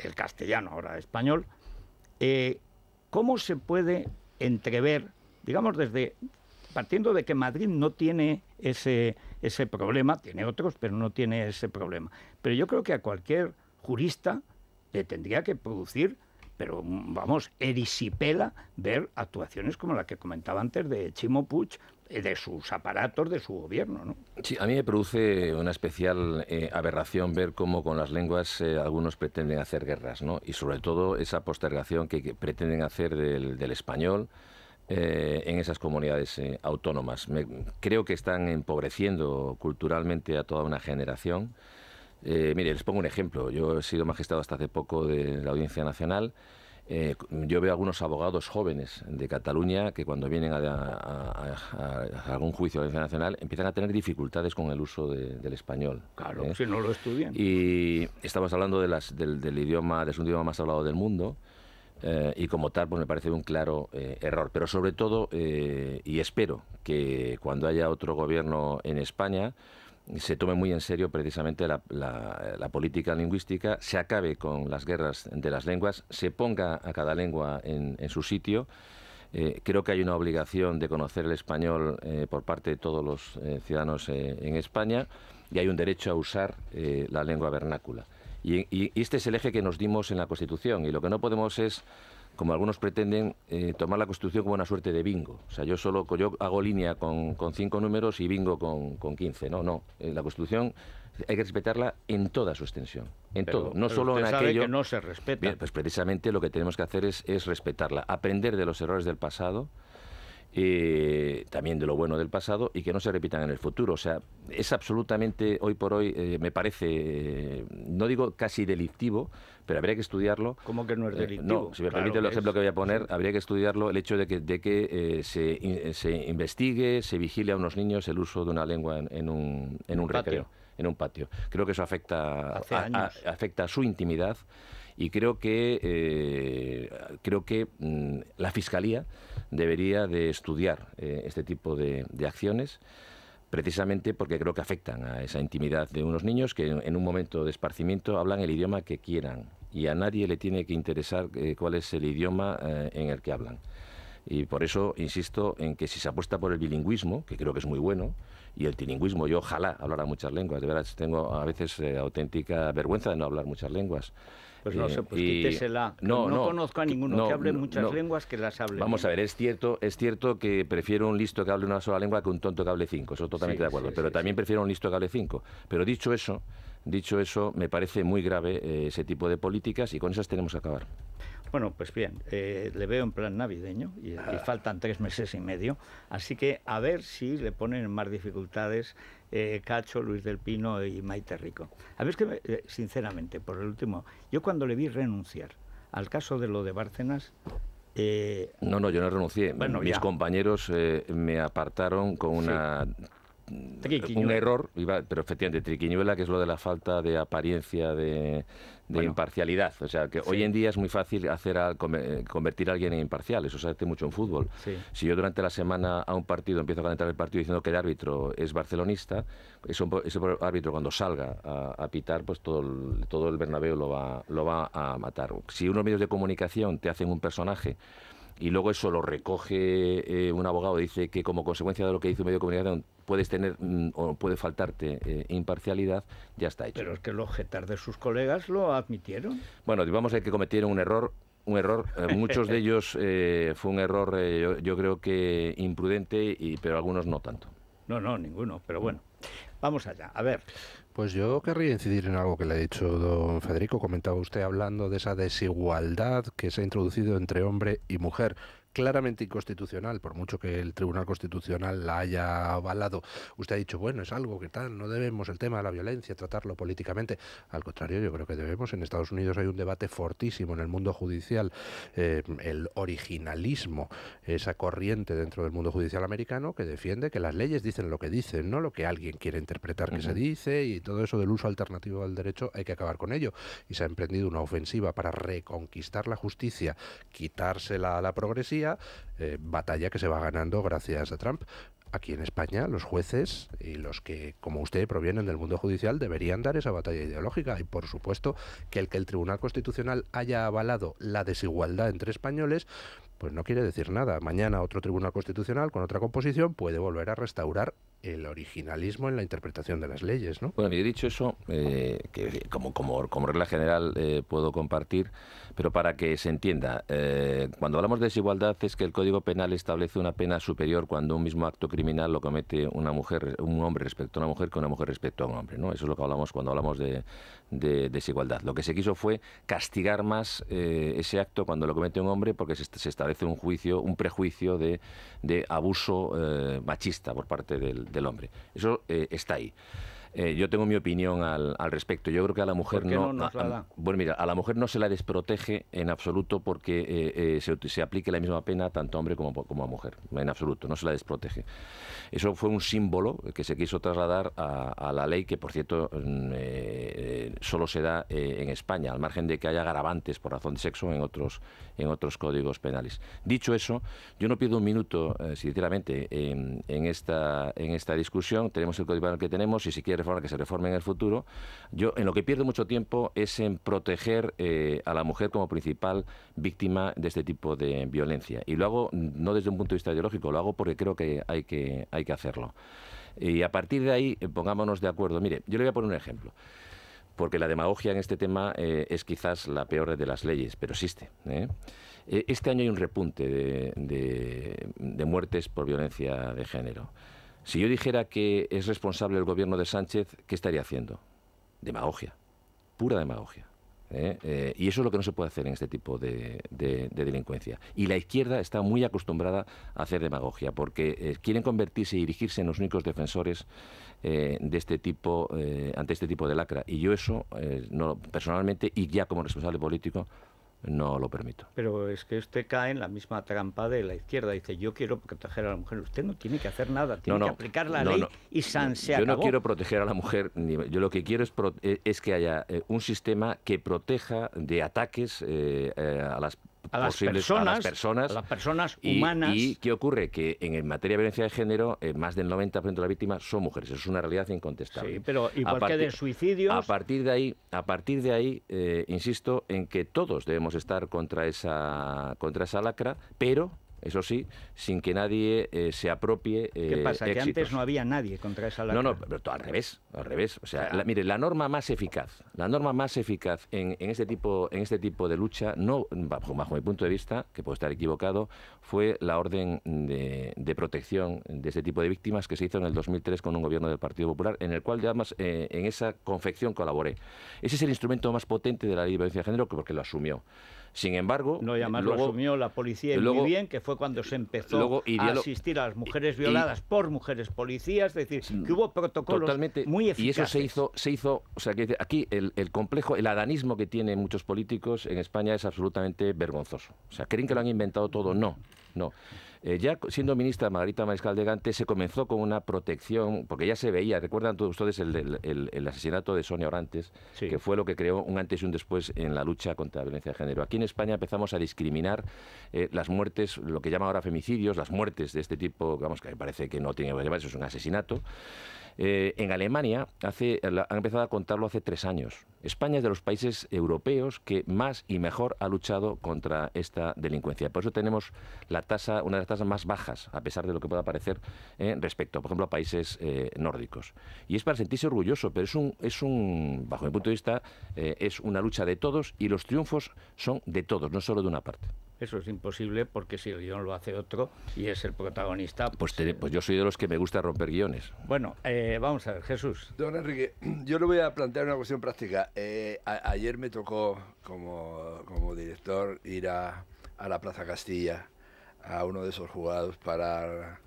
el castellano, ahora español, eh, ¿cómo se puede entrever, digamos, desde partiendo de que Madrid no tiene ese, ese problema, tiene otros, pero no tiene ese problema. Pero yo creo que a cualquier jurista le tendría que producir pero mm, vamos, erisipela ver actuaciones como la que comentaba antes de Chimo Puig, eh, de sus aparatos, de su gobierno. ¿no? a mí me produce una especial eh, aberración ver cómo con las lenguas eh, algunos pretenden hacer guerras, ¿no? y sobre todo esa postergación que, pretenden hacer del, español. en esas comunidades autónomas. creo que están empobreciendo culturalmente a toda una generación. Eh, mire, les pongo un ejemplo. Yo he sido magistrado hasta hace poco de la Audiencia Nacional. Eh, yo veo algunos abogados jóvenes de Cataluña que cuando vienen a, algún juicio de audiencia nacional empiezan a tener dificultades con el uso del español. Claro, ¿eh? si no lo estudian. Y estamos hablando de del, del, idioma, un idioma más hablado del mundo. y como tal, pues me parece un claro error. Pero sobre todo, y espero que cuando haya otro gobierno en España, se tome muy en serio precisamente la, política lingüística, se acabe con las guerras de las lenguas, se ponga a cada lengua en, su sitio. Eh, creo que hay una obligación de conocer el español eh, por parte de todos los eh, ciudadanos en España y hay un derecho a usar la lengua vernácula. y, este es el eje que nos dimos en la Constitución y lo que no podemos es como algunos pretenden, eh, tomar la Constitución como una suerte de bingo. O sea, yo solo yo hago línea con, cinco números y bingo con, con 15. No, no. Eh, la Constitución hay que respetarla en toda su extensión. En todo. No solo usted en sabe aquello. que no se respeta. Bien, pues precisamente lo que tenemos que hacer es respetarla. Aprender de los errores del pasado también de lo bueno del pasado y que no se repitan en el futuro. O sea, es absolutamente, hoy por hoy, eh, me parece, no digo casi delictivo, pero habría que estudiarlo. ¿Cómo que no es eh, delictivo? no, si me permite el ejemplo que voy a poner, habría que estudiarlo el hecho de que, de que eh, se, se, investigue, se vigile a unos niños el uso de una lengua en, un, en un, recreo, en un patio. Creo que eso afecta, afecta a su intimidad. Y creo que, eh, creo que mm, la Fiscalía debería de estudiar eh, este tipo de, acciones precisamente porque creo que afectan a esa intimidad de unos niños que en un momento de esparcimiento hablan el idioma que quieran y a nadie le tiene que interesar eh, cuál es el idioma en el que hablan. Y por eso insisto en que si se apuesta por el bilingüismo, que creo que es muy bueno, y el tilingüismo. Yo ojalá hablara muchas lenguas, de verdad, tengo a veces eh, auténtica vergüenza de no hablar muchas lenguas. Pues no eh, sé, pues quítesela. No, conozco a ninguno que hable muchas lenguas que las hable. Vamos a ver, es cierto, es cierto que prefiero un listo que hable una sola lengua que un tonto que hable cinco, eso totalmente de acuerdo, pero también prefiero un listo que hable cinco. Pero dicho eso, dicho eso, me parece muy grave eh, ese tipo de políticas y con esas tenemos que acabar. Bueno, pues bien, eh, le veo en plan navideño y, ah. faltan tres meses y medio, así que a ver si le ponen más dificultades eh, Cacho, Luis del Pino y Maite Rico. A ver, es que, eh, sinceramente, por el último, yo cuando le vi renunciar al caso de lo de Bárcenas, no, no, yo no renuncié. Bueno, Mis compañeros me apartaron con una un error, pero efectivamente, triquiñuela, que es lo de la falta de apariencia de, imparcialidad. O sea, que hoy en día es muy fácil hacer eh, convertir a alguien en imparcial. Eso se hace mucho en fútbol. Si yo durante la semana a un partido empiezo a calentar el partido diciendo que el árbitro es barcelonista, ese, árbitro cuando salga a, pitar, pues todo el, todo Bernabéu lo va, a matar. Si unos medios de comunicación te hacen un personaje y luego eso lo recoge eh, un abogado, dice que como consecuencia de lo que hizo un medio de comunicación puedes tener mm, o puede faltarte eh, imparcialidad, ya está hecho. Pero es que los objetar de sus colegas lo admitieron. Bueno, digamos que cometieron un error un error, eh, muchos de ellos eh, fue un error yo, creo que imprudente, y, pero algunos no tanto. No, no, ninguno, pero bueno. Vamos allá, a ver. Pues yo querría incidir en algo que le ha dicho don Federico. Comentaba usted hablando de esa desigualdad que se ha introducido entre hombre y mujer claramente inconstitucional, por mucho que el Tribunal Constitucional la haya avalado. Usted ha dicho, bueno, es algo que tal, no debemos el tema de la violencia, tratarlo políticamente. Al contrario, yo creo que debemos. En Estados Unidos hay un debate fortísimo en el mundo judicial, eh, el originalismo, esa corriente dentro del mundo judicial americano que defiende que las leyes dicen lo que dicen, no lo que alguien quiere interpretar que se dice y todo eso del uso alternativo del derecho, hay que acabar con ello. Y se ha emprendido una ofensiva para reconquistar la justicia, quitársela a la progresiva eh, batalla que se va ganando gracias a Trump. Aquí en España los jueces y los que, como usted, provienen del mundo judicial deberían dar esa batalla ideológica y, por supuesto, que el que el Tribunal Constitucional haya avalado la desigualdad entre españoles, pues no quiere decir nada. Mañana otro Tribunal Constitucional con otra composición puede volver a restaurar el originalismo en la interpretación de las leyes, ¿no? Bueno, yo he dicho eso, eh, que como, como, como, regla general eh, puedo compartir, pero para que se entienda, eh, cuando hablamos de desigualdad es que el Código Penal establece una pena superior cuando un mismo acto criminal lo comete una mujer, un hombre respecto a una mujer que una mujer respecto a un hombre, ¿no? Eso es lo que hablamos cuando hablamos de, desigualdad. Lo que se quiso fue castigar más ese acto cuando lo comete un hombre porque se, establece un juicio, un prejuicio de abuso machista por parte del del hombre. Eso eh, está ahí. Eh, yo tengo mi opinión al, respecto. Yo creo que a la mujer no. bueno, mira, a la mujer no se la desprotege en absoluto porque eh, eh, se, aplique la misma pena tanto a hombre como, a mujer. En absoluto, no se la desprotege. Eso fue un símbolo que se quiso trasladar a, la ley, que por cierto mm, solo se da en España, al margen de que haya agravantes por razón de sexo en otros, en otros códigos penales. Dicho eso, yo no pierdo un minuto, sinceramente, en, esta, en esta discusión. Tenemos el código penal que tenemos y si quieres que se reforme en el futuro. Yo en lo que pierdo mucho tiempo es en proteger eh, a la mujer como principal víctima de este tipo de violencia. Y lo hago mm, no desde un punto de vista ideológico, lo hago porque creo que hay que, hacerlo. Y a partir de ahí eh, pongámonos de acuerdo. Mire, yo le voy a poner un ejemplo porque la demagogia en este tema eh, es quizás la peor de las leyes, pero existe. Este año hay un repunte de muertes por violencia de género. Si yo dijera que es responsable el gobierno de Sánchez, ¿qué estaría haciendo? Demagogia, pura demagogia. ¿eh? Eh, y eso es lo que no se puede hacer en este tipo de, delincuencia. Y la izquierda está muy acostumbrada a hacer demagogia, porque eh, quieren convertirse y dirigirse en los únicos defensores de este tipo, ante este tipo de lacra. Y yo eso, no, personalmente, y ya como responsable político, no lo permito. Pero es que usted cae en la misma trampa de la izquierda. Dice, yo quiero proteger a la mujer. Usted no tiene que hacer nada, tiene que aplicar la ley y san Yo no quiero proteger a la mujer. Yo lo que quiero es, e- que haya eh, un sistema que proteja de ataques eh, eh, a las a las personas, a las personas. humanas. Y, qué ocurre? Que en materia de violencia de género, eh, más del 90% de las víctimas son mujeres. Eso es una realidad incontestable. Sí, pero igual que de suicidios. A partir de ahí, a partir de ahí eh, insisto en que todos debemos estar contra esa, contra esa lacra, pero eso sí, sin que nadie eh, se apropie. ¿Qué eh, pasa? Que antes no había nadie contra esa lacra. No, no, pero al revés, al revés. O sea, mire, la norma más eficaz, la norma más eficaz en, este tipo, en este tipo de lucha, no bajo, mi punto de vista, que puedo estar equivocado, fue la orden de, protección de este tipo de víctimas que se hizo en el 2003 con un gobierno del Partido Popular, en el cual además eh, en esa confección colaboré. Ese es el instrumento más potente de la ley de violencia de género porque lo asumió. Sin embargo, no, y lo asumió la policía y muy bien, que fue cuando se empezó a asistir a las mujeres violadas por mujeres policías, es decir, que hubo protocolos muy eficaces. Y eso se hizo, se hizo, o sea, que aquí el, complejo, el adanismo que tienen muchos políticos en España es absolutamente vergonzoso. O sea, creen que lo han inventado todo, no, no. Eh, ya siendo ministra Margarita Mariscal de Gante, se comenzó con una protección, porque ya se veía, recuerdan todos ustedes el, asesinato de Sonia Orantes, que fue lo que creó un antes y un después en la lucha contra la violencia de género. Aquí en España empezamos a discriminar eh, las muertes, lo que llaman ahora femicidios, las muertes de este tipo, digamos que me parece que no tiene que eso es un asesinato. Eh, en Alemania hace, han empezado a contarlo hace tres años. España es de los países europeos que más y mejor ha luchado contra esta delincuencia. Por eso tenemos la tasa, una de las tasas más bajas, a pesar de lo que pueda parecer, ¿eh? respecto, por ejemplo, a países eh, nórdicos. Y es para sentirse orgulloso, pero es un, es un bajo mi punto de vista, eh, es una lucha de todos y los triunfos son de todos, no solo de una parte. Eso es imposible porque si el guión lo hace otro y es el protagonista. Pues, pues, pues yo soy de los que me gusta romper guiones. Bueno, vamos a ver, Jesús. Don Enrique, yo le voy a plantear una cuestión práctica. Eh, ayer me tocó como, director ir a, a, la Plaza Castilla, a uno de esos jugados para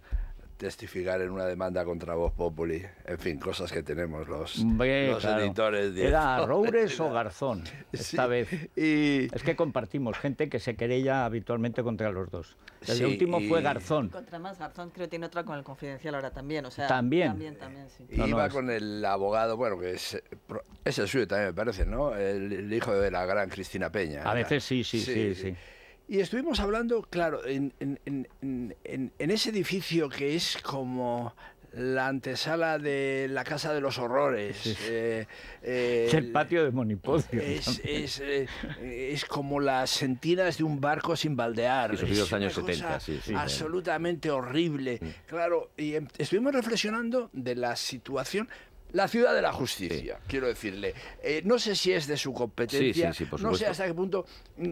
testificar en una demanda contra Voz Populi. En fin, cosas que tenemos los, editores. De Era Roures o Garzón, esta vez. Es que compartimos gente que se querella habitualmente contra los dos. El último fue Garzón. Contra más Garzón, creo que tiene otra con el Confidencial ahora también. O sea, también. También, Iba con el abogado, bueno, que es, es el suyo también, me parece, ¿no? El, el hijo de la gran Cristina Peña. A veces sí, sí, sí. sí. Y estuvimos hablando, claro, en, ese edificio que es como la antesala de la Casa de los Horrores. Eh, es el patio de Monipodio. Eh, es, como las sentinas de un barco sin baldear. los años 70, Absolutamente horrible. Claro, y em, estuvimos reflexionando de la situación, la ciudad de la justicia, quiero decirle. Eh, no sé si es de su competencia, no sé hasta qué punto mm,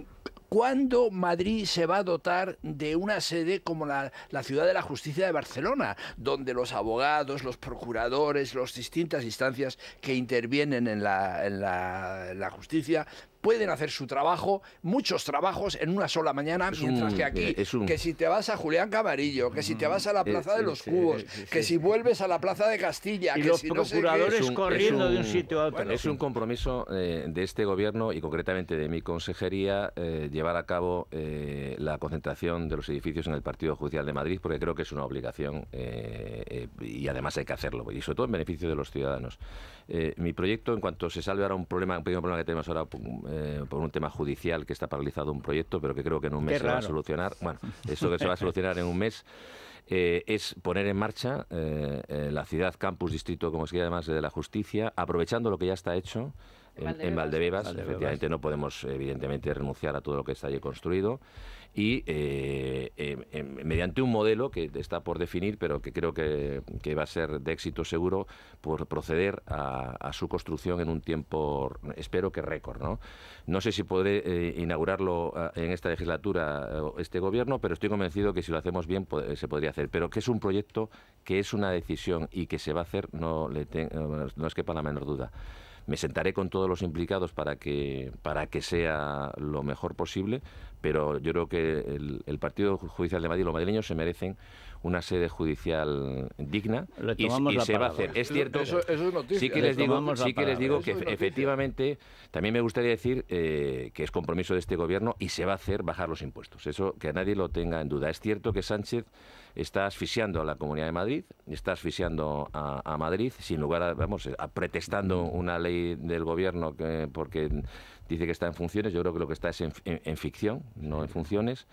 ¿Cuándo Madrid se va a dotar de una sede como la, la Ciudad de la Justicia de Barcelona, donde los abogados, los procuradores, las distintas instancias que intervienen en la, en la justicia pueden hacer su trabajo, muchos trabajos, en una sola mañana, mientras que aquí, que si te vas a Julián Camarillo, que si te vas a la mm, Plaza de los Cubos, que si vuelves a la Plaza de Castilla, que los si procuradores corriendo de un sitio a otro. es un compromiso eh, de este gobierno y concretamente de mi consejería eh, llevar a cabo eh, la concentración de los edificios en el Partido Judicial de Madrid, porque creo que es una obligación y además hay que hacerlo, y sobre todo en beneficio de los ciudadanos. Eh, mi proyecto, en cuanto se salve ahora un problema, un pequeño problema que tenemos ahora eh, por un tema judicial que está paralizado un proyecto, pero que creo que en un mes se va a solucionar. Bueno, eso que se va a solucionar en un mes. Eh, es poner en marcha la ciudad, campus, distrito, como se quiera, además de la justicia, aprovechando lo que ya está hecho, en, Valdebebas. efectivamente no podemos evidentemente renunciar a todo lo que está allí construido y eh, em, em, mediante un modelo que está por definir, pero que creo que, va a ser de éxito seguro, por proceder a, su construcción en un tiempo, espero que récord. No, no sé si podré eh, inaugurarlo eh, en esta legislatura este gobierno, pero estoy convencido que si lo hacemos bien se podría hacer. Pero que es un proyecto, que es una decisión y que se va a hacer, no, no es que para la menor duda. Me sentaré con todos los implicados para que, para que sea lo mejor posible, pero yo creo que el, Partido Judicial de Madrid, los madrileños, se merecen una sede judicial digna y, se va a hacer. Es cierto, sí que les digo, sí que, les digo que efectivamente, también me gustaría decir eh, que es compromiso de este gobierno y se va a hacer bajar los impuestos. Eso que nadie lo tenga en duda. Es cierto que Sánchez está asfixiando a la Comunidad de Madrid, está asfixiando a, Madrid, sin lugar a, vamos, a pretestando una ley del gobierno que, porque dice que está en funciones. Yo creo que lo que está es en ficción, no en funciones.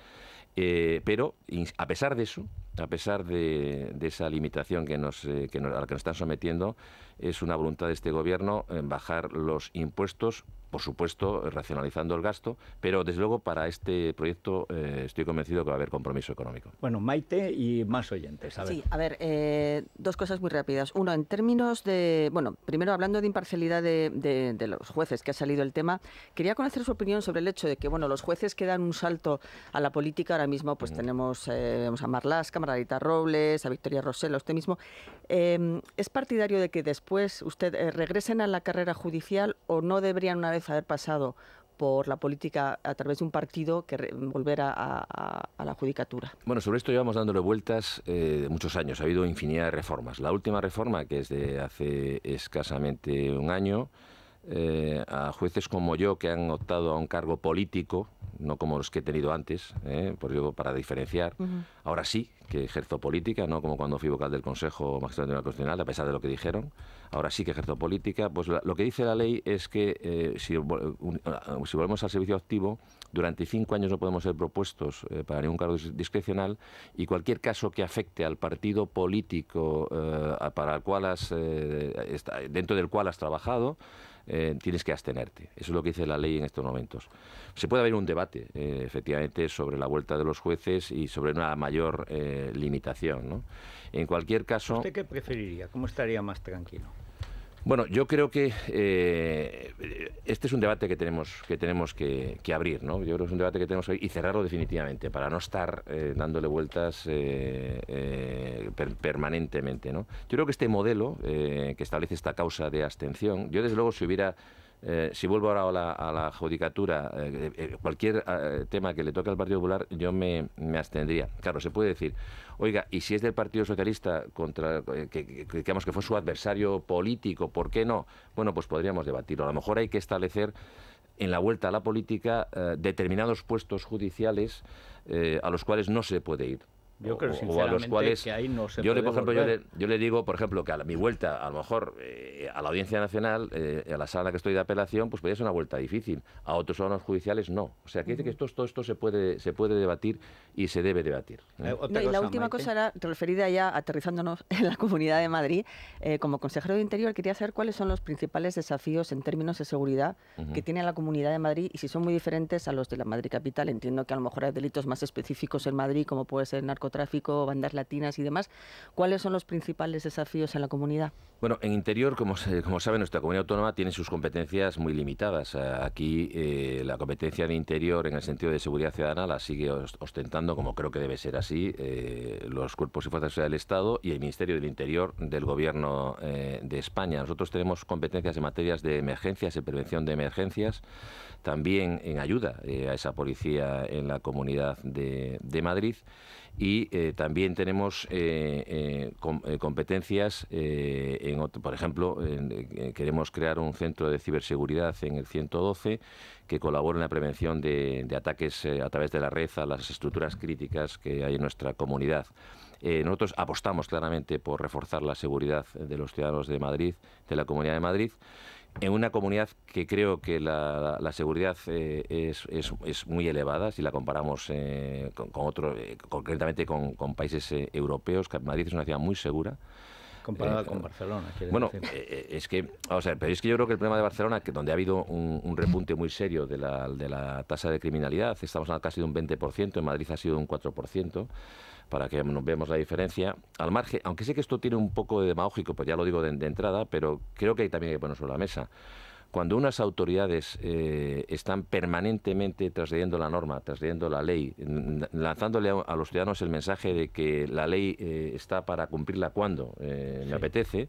Eh, pero a pesar de eso, a pesar de, esa limitación que nos, eh, que nos, a la que nos están sometiendo, es una voluntad de este gobierno bajar los impuestos, por supuesto, racionalizando el gasto, pero desde luego para este proyecto eh, estoy convencido que va a haber compromiso económico. Bueno, Maite y más oyentes. A Sí, a ver, eh, dos cosas muy rápidas. Uno, en términos de, bueno, primero hablando de imparcialidad de, los jueces, que ha salido el tema, quería conocer su opinión sobre el hecho de que, bueno, los jueces que dan un salto a la política ahora mismo, pues tenemos eh, vamos a Marlasca, Margarita Robles, a Victoria Rosell, a usted mismo, es partidario de que después pues usted eh, regresen a la carrera judicial o no deberían una vez haber pasado por la política a través de un partido que volver a, la judicatura. Bueno, sobre esto llevamos dándole vueltas de eh, muchos años. Ha habido infinidad de reformas. La última reforma, que es de hace escasamente un año, eh, a jueces como yo que han optado a un cargo político, no como los que he tenido antes, eh, por yo para diferenciar. Ahora sí que ejerzo política, no como cuando fui vocal del Consejo Magistrado Constitucional, a pesar de lo que dijeron. Ahora sí que ejerzo política. Pues lo que dice la ley es que eh, ah, si, volvemos al servicio activo, durante cinco años no podemos ser propuestos para ningún cargo discrecional y cualquier caso que afecte al partido político para el cual has, dentro del cual has trabajado, eh, tienes que abstenerte. Eso es lo que dice la ley en estos momentos. Se puede haber un debate, eh, efectivamente, sobre la vuelta de los jueces y sobre una mayor eh, limitación. ¿no? En cualquier caso... ¿Usted qué preferiría? ¿Cómo estaría más tranquilo? Bueno, yo creo que eh, este es un debate que tenemos que, tenemos que, abrir, ¿no? Yo creo es un debate que tenemos que abrir y cerrarlo definitivamente para no estar eh, dándole vueltas eh, permanentemente, ¿no? Yo creo que este modelo que establece esta causa de abstención, yo desde luego si hubiera eh, si vuelvo ahora a la, judicatura, eh, eh, cualquier tema que le toque al Partido Popular, yo me, abstendría. Claro, se puede decir, oiga, y si es del Partido Socialista, contra que, digamos que fue su adversario político, ¿por qué no? Bueno, pues podríamos debatirlo. A lo mejor hay que establecer en la vuelta a la política determinados puestos judiciales a los cuales no se puede ir. Yo creo, sinceramente, que ahí no se yo, le, yo le, digo, por ejemplo, que a mi vuelta, a lo mejor eh, a la Audiencia Nacional, eh, a la sala que estoy de apelación, pues podría ser una vuelta difícil. A otros órganos judiciales no. O sea, que dice que esto, todo esto se puede, se puede debatir y se debe debatir. ¿eh? y la última cosa era referida ya aterrizándonos en la Comunidad de Madrid. como consejero de Interior quería saber cuáles son los principales desafíos en términos de seguridad que tiene la Comunidad de Madrid y si son muy diferentes a los de la Madrid capital. Entiendo que a lo mejor hay delitos más específicos en Madrid, como puede ser narcotráfico tráfico, bandas latinas y demás. ¿Cuáles son los principales desafíos en la comunidad? Bueno, en interior, como, sabe, nuestra comunidad autónoma tiene sus competencias muy limitadas. Eh, aquí eh, la competencia de interior en el sentido de seguridad ciudadana la sigue ostentando, como creo que debe ser así, eh, los cuerpos y fuerzas del Estado y el Ministerio del Interior del Gobierno de España. Nosotros tenemos competencias en materias de emergencias, en prevención de emergencias, también en ayuda a esa policía en la comunidad de Madrid y eh, también tenemos eh, eh, competencias, en por ejemplo, queremos crear un centro de ciberseguridad en el 112 que colabore en la prevención de, ataques a través de la red a las estructuras críticas que hay en nuestra comunidad. nosotros apostamos claramente por reforzar la seguridad de los ciudadanos de Madrid, de la Comunidad de Madrid en una comunidad que creo que la, seguridad eh, es, muy elevada si la comparamos eh, con, otros, eh, concretamente con, países europeos. Madrid es una ciudad muy segura. Comparada con Barcelona. Bueno, decir. es que, pero es que yo creo que el problema de Barcelona, que donde ha habido un, repunte muy serio de la, de la tasa de criminalidad, estamos hablando casi de un 20%, en Madrid ha sido un 4% para que nos veamos la diferencia. Al margen, aunque sé que esto tiene un poco de demagógico, pues ya lo digo de, entrada, pero creo que hay también que poner sobre la mesa. Cuando unas autoridades eh, están permanentemente trasladando la norma, trasladando la ley, mm, lanzándole a, los ciudadanos el mensaje de que la ley eh, está para cumplirla cuando eh, me apetece,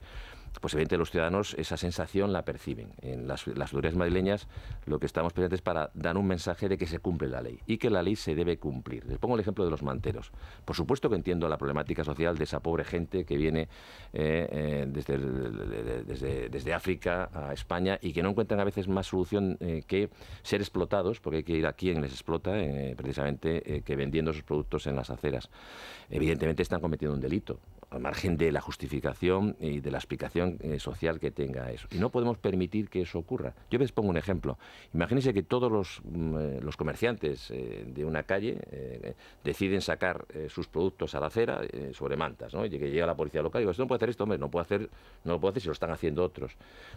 pues evidentemente los ciudadanos esa sensación la perciben. En las, las, autoridades madrileñas lo que estamos presentes para dar un mensaje de que se cumple la ley y que la ley se debe cumplir. Les pongo el ejemplo de los manteros. Por supuesto que entiendo la problemática social de esa pobre gente que viene eh, eh, desde, África a España y que no encuentran a veces más solución eh, que ser explotados, porque hay que ir a quien les explota, precisamente que vendiendo sus productos en las aceras. Evidentemente están cometiendo un delito al margen de la justificación y de la explicación eh, social que tenga eso. Y no podemos permitir que eso ocurra. Yo les pongo un ejemplo. Imagínense que todos los, mm, eh, comerciantes eh, de una calle deciden sacar sus productos a la acera sobre mantas, ¿no? Y que llega la policía local y dice, no puede hacer esto, hombre, no puede hacer, no lo puede hacer si lo están haciendo otros.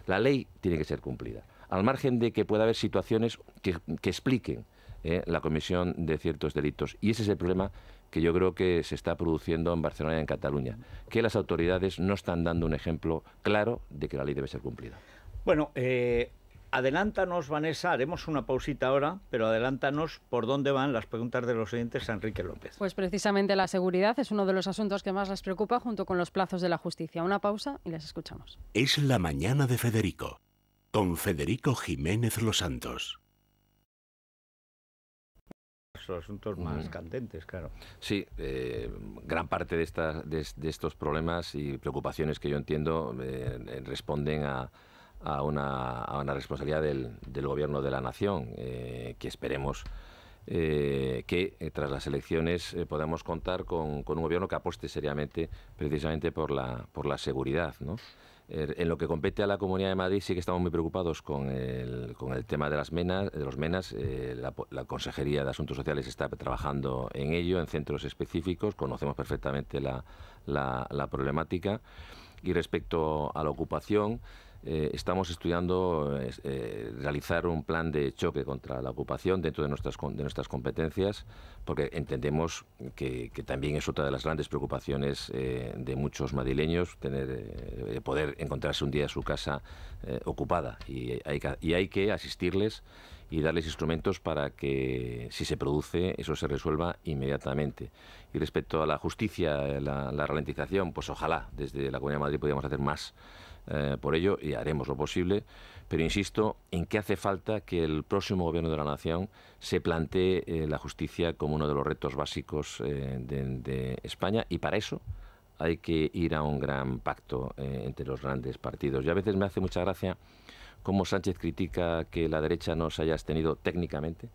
La ley tiene que ser cumplida. Al margen de que pueda haber situaciones que expliquen la comisión de ciertos delitos. Y ese es el problema que yo creo que se está produciendo en Barcelona y en Cataluña, que las autoridades no están dando un ejemplo claro de que la ley debe ser cumplida. Bueno, eh, adelántanos, Vanessa, haremos una pausita ahora, pero adelántanos por dónde van las preguntas de los oyentes a Enrique López. Pues precisamente la seguridad es uno de los asuntos que más les preocupa junto con los plazos de la justicia. Una pausa y les escuchamos. Es la mañana de Federico, con Federico Jiménez Los Santos son asuntos más candentes, claro. Sí, eh, gran parte de, de, estos problemas y preocupaciones que yo entiendo eh, responden a, una, responsabilidad del, gobierno de la nación, eh, que esperemos que tras las elecciones podamos contar con, un gobierno que aposte seriamente precisamente por la, por la seguridad. ¿no? Eh, en lo que compete a la Comunidad de Madrid sí que estamos muy preocupados con el, con el tema de las menas, de los menas. Eh, la, Consejería de Asuntos Sociales está trabajando en ello, en centros específicos. Conocemos perfectamente la, la problemática. Y respecto a la ocupación, eh, estamos estudiando eh, realizar un plan de choque contra la ocupación dentro de nuestras, de nuestras competencias, porque entendemos que, también es otra de las grandes preocupaciones eh, de muchos madrileños, tener, poder encontrarse un día su casa ocupada. Y hay, y hay que asistirles y darles instrumentos para que, si se produce, eso se resuelva inmediatamente. Y respecto a la justicia, la, ralentización, pues ojalá desde la Comunidad de Madrid podíamos hacer más eh, por ello y haremos lo posible, pero insisto en que hace falta que el próximo gobierno de la nación se plantee eh, la justicia como uno de los retos básicos eh, de, de, España y para eso hay que ir a un gran pacto entre los grandes partidos. Y a veces me hace mucha gracia cómo Sánchez critica que la derecha no se haya abstenido técnicamente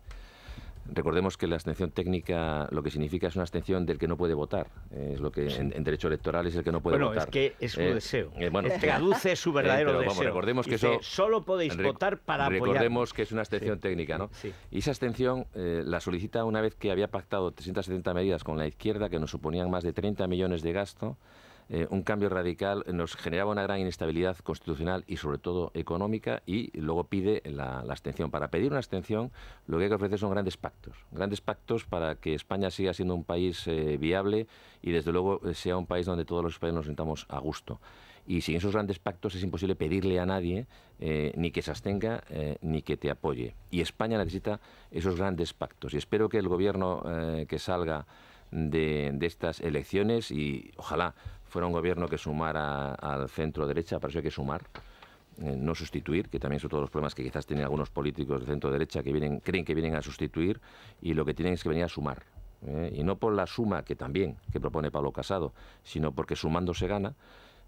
Recordemos que la abstención técnica lo que significa es una abstención del que no puede votar. Es lo que en, derecho electoral es el que no puede votar. Eh, eh, bueno, es que es su deseo. Traduce su verdadero deseo. recordemos que solo podéis votar para apoyar. Recordemos que es una abstención técnica, ¿no? Y esa abstención eh, la solicita una vez que había pactado 370 medidas con la izquierda que nos suponían más de 30 millones de gasto eh, un cambio radical nos generaba una gran inestabilidad constitucional y sobre todo económica y luego pide la, abstención. Para pedir una abstención lo que hay que ofrecer son grandes pactos, grandes pactos para que España siga siendo un país eh, viable y desde luego eh, sea un país donde todos los españoles nos sentamos a gusto. Y sin esos grandes pactos es imposible pedirle a nadie ni que se abstenga ni que te apoye. Y España necesita esos grandes pactos. Y espero que el gobierno que salga de, de estas elecciones y ojalá fuera un gobierno que sumara al centro derecha, para eso hay que sumar, eh, no sustituir, que también son todos los problemas que quizás tienen algunos políticos de centro derecha que vienen, creen que vienen a sustituir y lo que tienen es que venir a sumar. Eh. Y no por la suma que también que propone Pablo Casado, sino porque sumando se gana.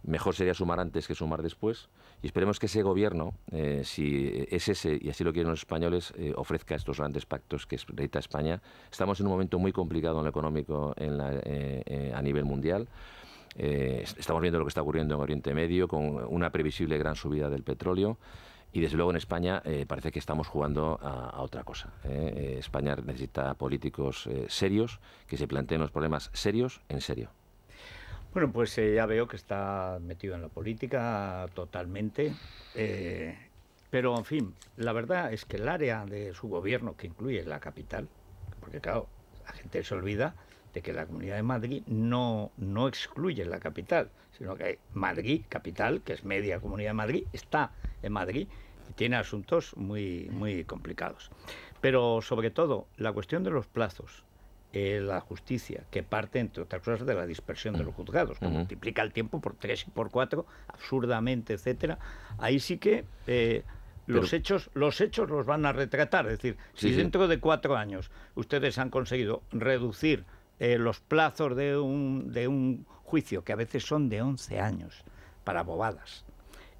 Mejor sería sumar antes que sumar después. Y esperemos que ese gobierno, eh, si es ese, y así lo quieren los españoles, ofrezca estos grandes pactos que necesita España. Estamos en un momento muy complicado en lo económico a nivel mundial. Eh, estamos viendo lo que está ocurriendo en Oriente Medio con una previsible gran subida del petróleo. Y desde luego en España eh, parece que estamos jugando a, otra cosa. ¿eh? España necesita políticos serios que se planteen los problemas serios en serio. Bueno, pues ya veo que está metido en la política totalmente. pero, en fin, la verdad es que el área de su gobierno, que incluye la capital, porque claro, la gente se olvida, de que la Comunidad de Madrid no, no excluye la capital, sino que Madrid, capital, que es media Comunidad de Madrid, está en Madrid y tiene asuntos muy, muy complicados. Pero sobre todo, la cuestión de los plazos, eh, la justicia, que parte, entre otras cosas, de la dispersión de los juzgados, que multiplica el tiempo por tres y por cuatro, absurdamente, etcétera. Ahí sí que eh, los hechos, los hechos los van a retratar. Es decir, si dentro de cuatro años ustedes han conseguido reducir eh, los plazos de un, de un juicio, que a veces son de 11 años, para bobadas.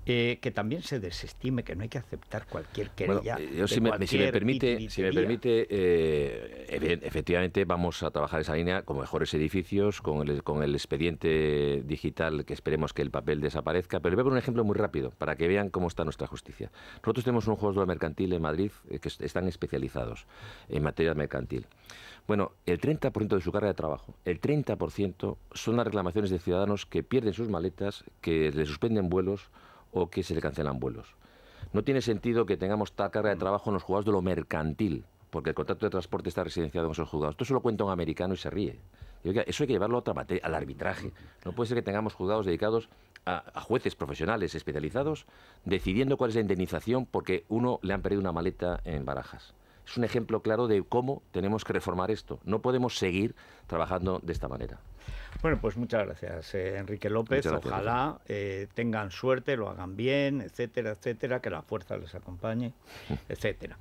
Eh, que también se desestime, que no hay que aceptar cualquier querella. Eh, si, me, permite, si me permite efectivamente vamos a trabajar esa línea con mejores edificios, con el, con el expediente digital, que esperemos que el papel desaparezca. Pero le voy a poner un ejemplo muy rápido para que vean cómo está nuestra justicia. Nosotros tenemos un juego de mercantil en Madrid que están especializados en materia mercantil. Bueno, el 30% de su carga de trabajo, el 30% son las reclamaciones de ciudadanos que pierden sus maletas, que le suspenden vuelos o que se le cancelan vuelos. No tiene sentido que tengamos tal carga de trabajo en los juzgados de lo mercantil, porque el contrato de transporte está residenciado en esos juzgados. Esto lo cuenta un americano y se ríe. Eso hay que llevarlo a otra materia, al arbitraje. No puede ser que tengamos juzgados dedicados a, a, jueces profesionales especializados decidiendo cuál es la indemnización porque uno le han perdido una maleta en barajas es un ejemplo claro de cómo tenemos que reformar esto. No podemos seguir trabajando de esta manera. Bueno, pues muchas gracias, eh, Enrique López. Ojalá eh, tengan suerte, lo hagan bien, etcétera, etcétera, que la fuerza les acompañe, etcétera.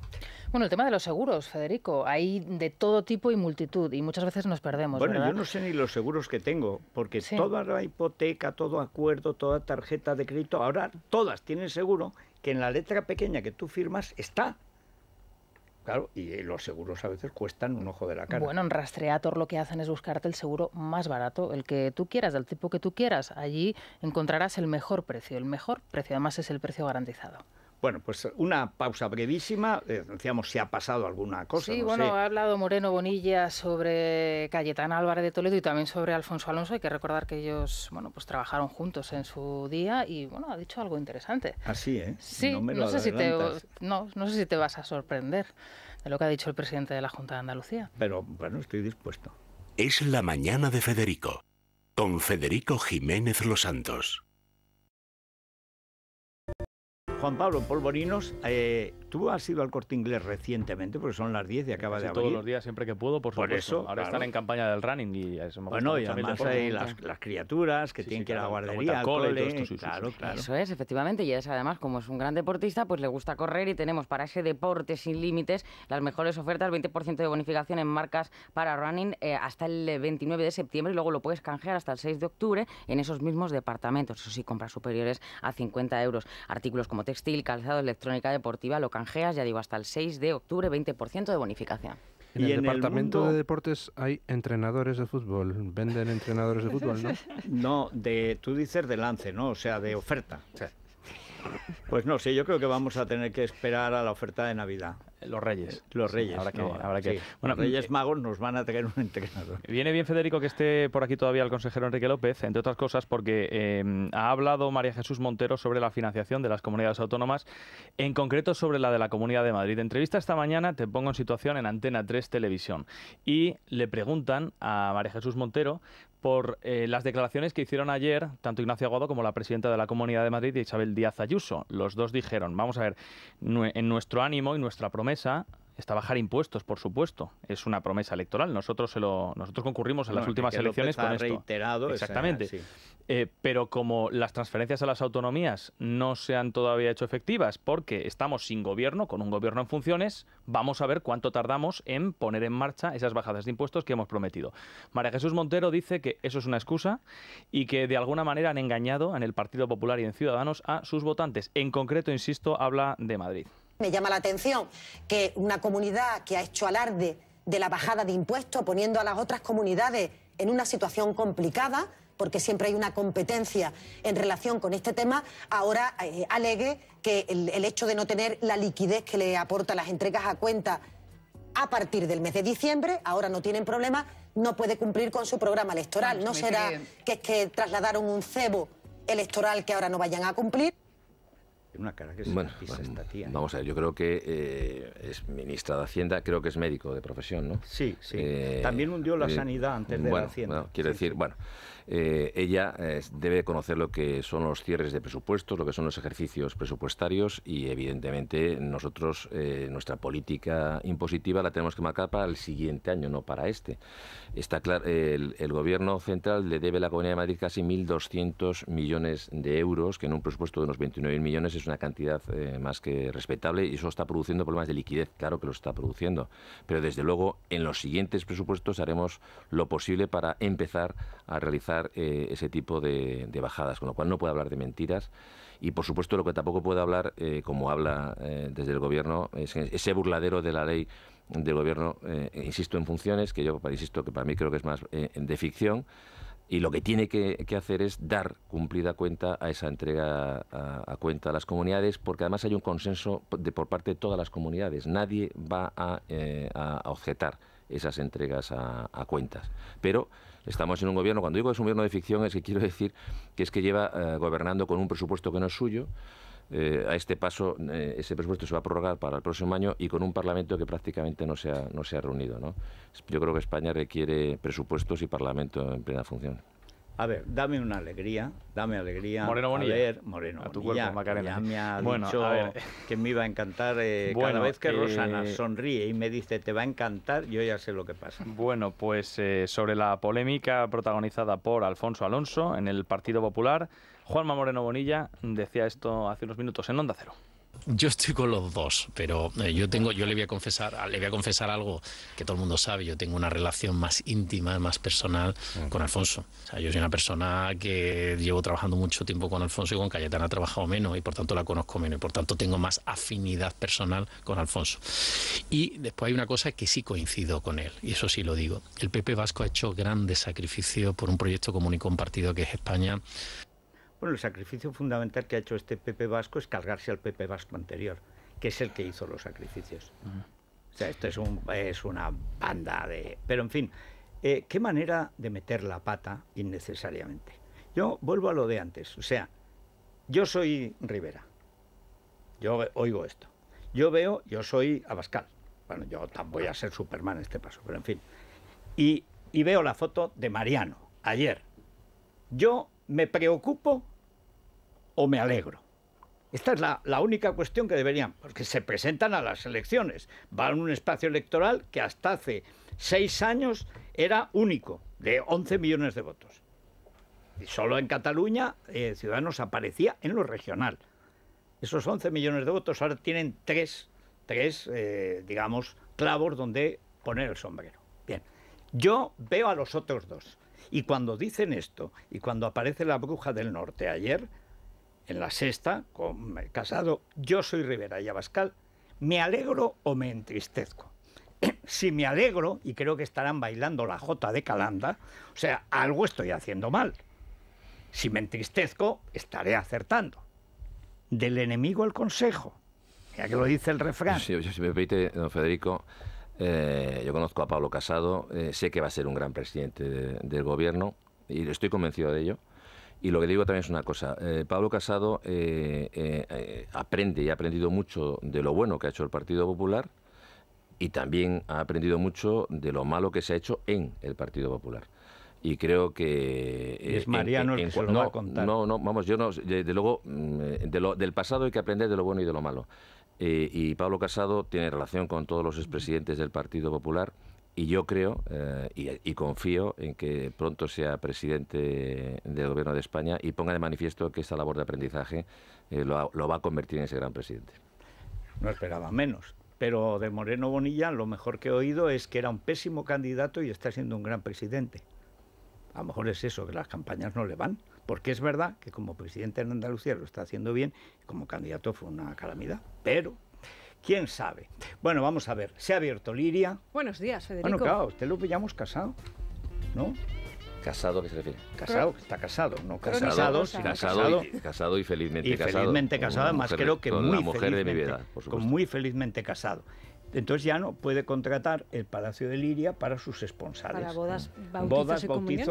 Bueno, el tema de los seguros, Federico, hay de todo tipo y multitud, y muchas veces nos perdemos. Bueno, yo no sé ni los seguros que tengo, porque toda la hipoteca, todo acuerdo, toda tarjeta de crédito, ahora todas tienen seguro que en la letra pequeña que tú firmas está Claro, y eh, los seguros a veces cuestan un ojo de la cara. Bueno, en Rastreator lo que hacen es buscarte el seguro más barato, el que tú quieras, del tipo que tú quieras. Allí encontrarás el mejor precio. El mejor precio, además, es el precio garantizado. Bueno, pues una pausa brevísima. Eh, decíamos si ha pasado alguna cosa. Sí, bueno, ha hablado Moreno Bonilla sobre Cayetana Álvarez de Toledo y también sobre Alfonso Alonso. Hay que recordar que ellos, bueno, pues trabajaron juntos en su día y, bueno, ha dicho algo interesante. Así, ¿eh? Sí, no, sé, si te, no, no sé si te vas a sorprender de lo que ha dicho el presidente de la Junta de Andalucía. Pero, bueno, estoy dispuesto. Es la mañana de Federico, con Federico Jiménez Los Santos. Juan Pablo Polvorinos eh, Tú has ido al corte inglés recientemente, porque son las 10 y acaba de abrir. Todos los días, siempre que puedo, por, por Eso, Ahora están en campaña del running y eso me Bueno, y además hay las, criaturas que tienen que ir a la guardería, al todo esto, claro, claro. Eso es, efectivamente. Y además, como es un gran deportista, pues le gusta correr y tenemos para ese deporte sin límites las mejores ofertas, 20% de bonificación en marcas para running eh, hasta el 29 de septiembre y luego lo puedes canjear hasta el 6 de octubre en esos mismos departamentos. Eso sí, compras superiores a 50 euros. Artículos como textil, calzado, electrónica deportiva, local ya digo, hasta el 6 de octubre, 20% de bonificación. En y el departamento de deportes hay entrenadores de fútbol, venden entrenadores de fútbol, ¿no? No, de, tú dices de lance, ¿no? O sea, de oferta. Pues no sé, sí, yo creo que vamos a tener que esperar a la oferta de Navidad. Los Reyes. Eh, los Reyes. que, los Reyes eh, Magos nos van a tener un entrenador. Viene bien, Federico, que esté por aquí todavía el consejero Enrique López, entre otras cosas porque eh, ha hablado María Jesús Montero sobre la financiación de las comunidades autónomas, en concreto sobre la de la Comunidad de Madrid. Entrevista esta mañana, te pongo en situación en Antena 3 Televisión. Y le preguntan a María Jesús Montero por eh, las declaraciones que hicieron ayer tanto Ignacio Aguado como la presidenta de la Comunidad de Madrid, Isabel Díaz Ayuso. Los dos dijeron, vamos a ver, en nuestro ánimo y nuestra promesa está bajar impuestos, por supuesto. Es una promesa electoral. Nosotros se lo, nosotros concurrimos en las últimas elecciones con esto. Exactamente. Eh, pero como las transferencias a las autonomías no se han todavía hecho efectivas porque estamos sin gobierno, con un gobierno en funciones, vamos a ver cuánto tardamos en poner en marcha esas bajadas de impuestos que hemos prometido. María Jesús Montero dice que eso es una excusa y que de alguna manera han engañado en el Partido Popular y en Ciudadanos a sus votantes. En concreto, insisto, habla de Madrid. Me llama la atención que una comunidad que ha hecho alarde de la bajada de impuestos, poniendo a las otras comunidades en una situación complicada, porque siempre hay una competencia en relación con este tema, ahora eh, alegue que el, hecho de no tener la liquidez que le aporta las entregas a cuenta a partir del mes de diciembre, ahora no tienen problema, no puede cumplir con su programa electoral. ¿No será que es que trasladaron un cebo electoral que ahora no vayan a cumplir? una cara que se bueno, Vamos a ver, yo creo que eh, es ministra de Hacienda, creo que es médico de profesión, ¿no? Sí, sí. Eh, También hundió la eh, sanidad antes de la Hacienda. quiero decir, bueno, eh, ella eh, debe conocer lo que son los cierres de presupuestos, lo que son los ejercicios presupuestarios y, evidentemente, nosotros eh, nuestra política impositiva la tenemos que marcar para el siguiente año, no para este. Está claro, el, el, Gobierno central le debe a la Comunidad de Madrid casi 1.200 millones de euros, que en un presupuesto de unos 29.000 millones es una cantidad más que respetable y eso está produciendo problemas de liquidez, claro que lo está produciendo. Pero, desde luego, en los siguientes presupuestos haremos lo posible para empezar a realizar eh, ese tipo de, bajadas, con lo cual no puede hablar de mentiras. Y por supuesto lo que tampoco puede hablar, eh, como habla eh, desde el gobierno, es ese burladero de la ley del gobierno, insisto, en funciones, que yo insisto que para mí creo que es más de ficción. Y lo que tiene que, hacer es dar cumplida cuenta a esa entrega a, cuenta a las comunidades, porque además hay un consenso de, por parte de todas las comunidades. Nadie va a, objetar esas entregas a, a cuentas. Pero Estamos en un gobierno, cuando digo que es un gobierno de ficción, es que quiero decir que es que lleva eh, gobernando con un presupuesto que no es suyo. Eh, a este paso, eh, ese presupuesto se va a prorrogar para el próximo año y con un Parlamento que prácticamente no se ha, no se ha reunido. Yo creo que España requiere presupuestos y Parlamento en plena función. A ver, dame una alegría, dame alegría. A tu cuerpo, Macarena. bueno, dicho a que me iba a encantar eh, cada vez que Rosana eh, sonríe y me dice te va a encantar, yo ya sé lo que pasa. Bueno, pues eh, sobre la polémica protagonizada por Alfonso Alonso en el Partido Popular, Juanma Moreno Bonilla decía esto hace unos minutos en Onda Cero. Yo estoy con los dos, pero eh, yo tengo, yo le voy a confesar, le voy confesar algo que todo el mundo sabe. Yo tengo una relación más íntima, más personal mm. con Alfonso. yo soy una persona que llevo trabajando mucho tiempo con Alfonso y con Cayetana ha trabajado menos y por tanto la conozco menos y por tanto tengo más afinidad personal con Alfonso. Y después hay una cosa que sí coincido con él y eso sí lo digo. El PP Vasco ha hecho grandes sacrificios por un proyecto común y compartido que es España. Bueno, el sacrificio fundamental que ha hecho este Pepe vasco es cargarse al Pepe vasco anterior, que es el que hizo los sacrificios. O sea, esto es, un, es una banda de... Pero en fin, eh, qué manera de meter la pata innecesariamente. Yo vuelvo a lo de antes, o sea, yo soy Rivera, yo oigo esto, yo veo, yo soy Abascal, bueno, yo voy a ser Superman en este paso, pero en fin, y, y veo la foto de Mariano ayer. Yo me preocupo o me alegro. Esta es la, única cuestión que deberían, porque se presentan a las elecciones, van a un espacio electoral que hasta hace seis años era único, de 11 millones de votos. Y solo en Cataluña eh, Ciudadanos aparecía en lo regional. Esos 11 millones de votos ahora tienen tres, tres eh, digamos, clavos donde poner el sombrero. Bien, yo veo a los otros dos. Y cuando dicen esto, y cuando aparece la bruja del norte ayer, en la sexta, con Casado, yo soy Rivera y Abascal, ¿me alegro o me entristezco? si me alegro, y creo que estarán bailando la jota de Calanda, o sea, algo estoy haciendo mal. Si me entristezco, estaré acertando. Del enemigo al consejo. Ya que lo dice el refrán. Sí, si me permite, don Federico, eh, yo conozco a Pablo Casado, eh, sé que va a ser un gran presidente del gobierno y estoy convencido de ello. Y lo que digo también es una cosa, eh, Pablo Casado eh, eh, aprende y ha aprendido mucho de lo bueno que ha hecho el Partido Popular y también ha aprendido mucho de lo malo que se ha hecho en el Partido Popular y creo que es Mariano el que va a contar. No, no, vamos, yo no, de, luego mm, del pasado hay que aprender de lo bueno y de lo malo. y Pablo Casado tiene relación con todos los expresidentes del Partido Popular y yo creo eh, y, confío en que pronto sea presidente del Gobierno de España y ponga de manifiesto que esa labor de aprendizaje eh, lo, lo va a convertir en ese gran presidente. No esperaba menos pero de Moreno Bonilla lo mejor que he oído es que era un pésimo candidato y está siendo un gran presidente. A lo mejor es eso, que las campañas no le van, porque es verdad que como presidente en Andalucía lo está haciendo bien, como candidato fue una calamidad, pero ¿Quién sabe? Bueno, vamos a ver. Se ha abierto Liria. Buenos días, Federico. Bueno, claro, usted lo pillamos casado, ¿no? ¿Casado a qué se refiere? Casado, está casado, no casado, casado, casado, y, casado y felizmente y casado. Felizmente casado, más creo que muy felizmente, mi vida, por con muy felizmente casado. Entonces ya no puede contratar el Palacio de Liria para sus esponsales. Para bodas, bautizos, bodas,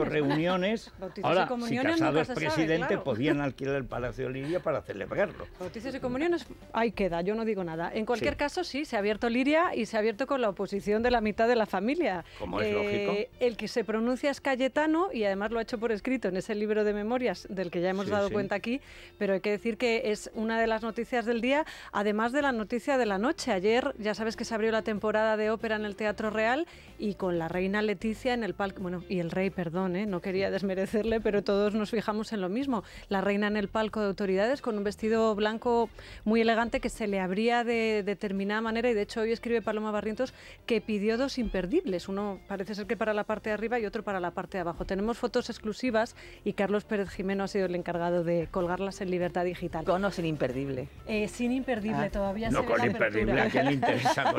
reuniones. bautizos y comuniones, si Casado es presidente, podían alquilar el Palacio de Liria para celebrarlo. Bautizos y comuniones, ahí queda, yo no digo nada. En cualquier caso, sí, se ha abierto Liria y se ha abierto con la oposición de la mitad de la familia. Como es lógico. Eh, el que se pronuncia es Cayetano y además lo ha hecho por escrito en ese libro de memorias del que ya hemos dado cuenta aquí, pero hay que decir que es una de las noticias del día, además de la noticia de la noche. Ayer, ya sabes que se pues, abrió la temporada de ópera en el Teatro Real y con la reina Leticia en el palco, bueno, y el rey, perdón, ¿eh? no quería desmerecerle, pero todos nos fijamos en lo mismo. La reina en el palco de autoridades con un vestido blanco muy elegante que se le abría de determinada manera y de hecho hoy escribe Paloma Barrientos que pidió dos imperdibles, uno parece ser que para la parte de arriba y otro para la parte de abajo. Tenemos fotos exclusivas y Carlos Pérez Jimeno ha sido el encargado de colgarlas en Libertad Digital. Con o sin imperdible. Eh, sin imperdible ah. todavía. No se con imperdible, apertura. ¿a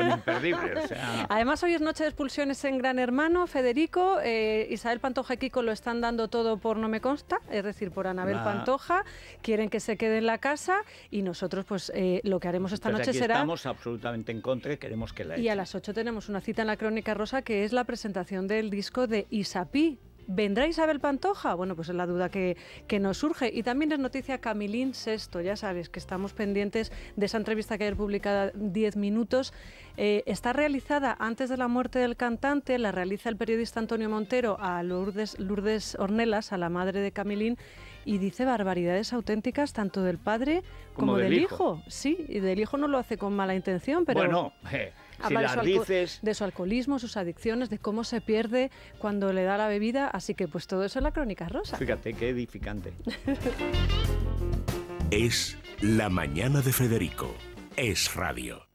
Además, hoy es noche de expulsiones en Gran Hermano, Federico. Eh, Isabel Pantoja y Kiko lo están dando todo por No Me Consta, es decir, por Anabel Pantoja. Quieren que se quede en la casa y nosotros, pues, eh, lo que haremos esta noche será. Estamos absolutamente en contra y queremos que la Y a las 8 tenemos una cita en la Crónica Rosa que es la presentación del disco de Isapí, ¿Vendrá Isabel Pantoja? Bueno, pues es la duda que, nos surge. Y también es noticia Camilín Sexto, ya sabes que estamos pendientes de esa entrevista que ayer publicada 10 minutos. Eh, está realizada antes de la muerte del cantante, la realiza el periodista Antonio Montero a Lourdes, Lourdes Ornelas, a la madre de Camilín, y dice barbaridades auténticas tanto del padre como, del, hijo. Sí, y del hijo no lo hace con mala intención, pero... Bueno, eh, de, su de, su alcoholismo, sus adicciones, de cómo se pierde cuando le da la bebida. Así que pues todo eso es la crónica rosa. Fíjate qué edificante. es la mañana de Federico. Es radio.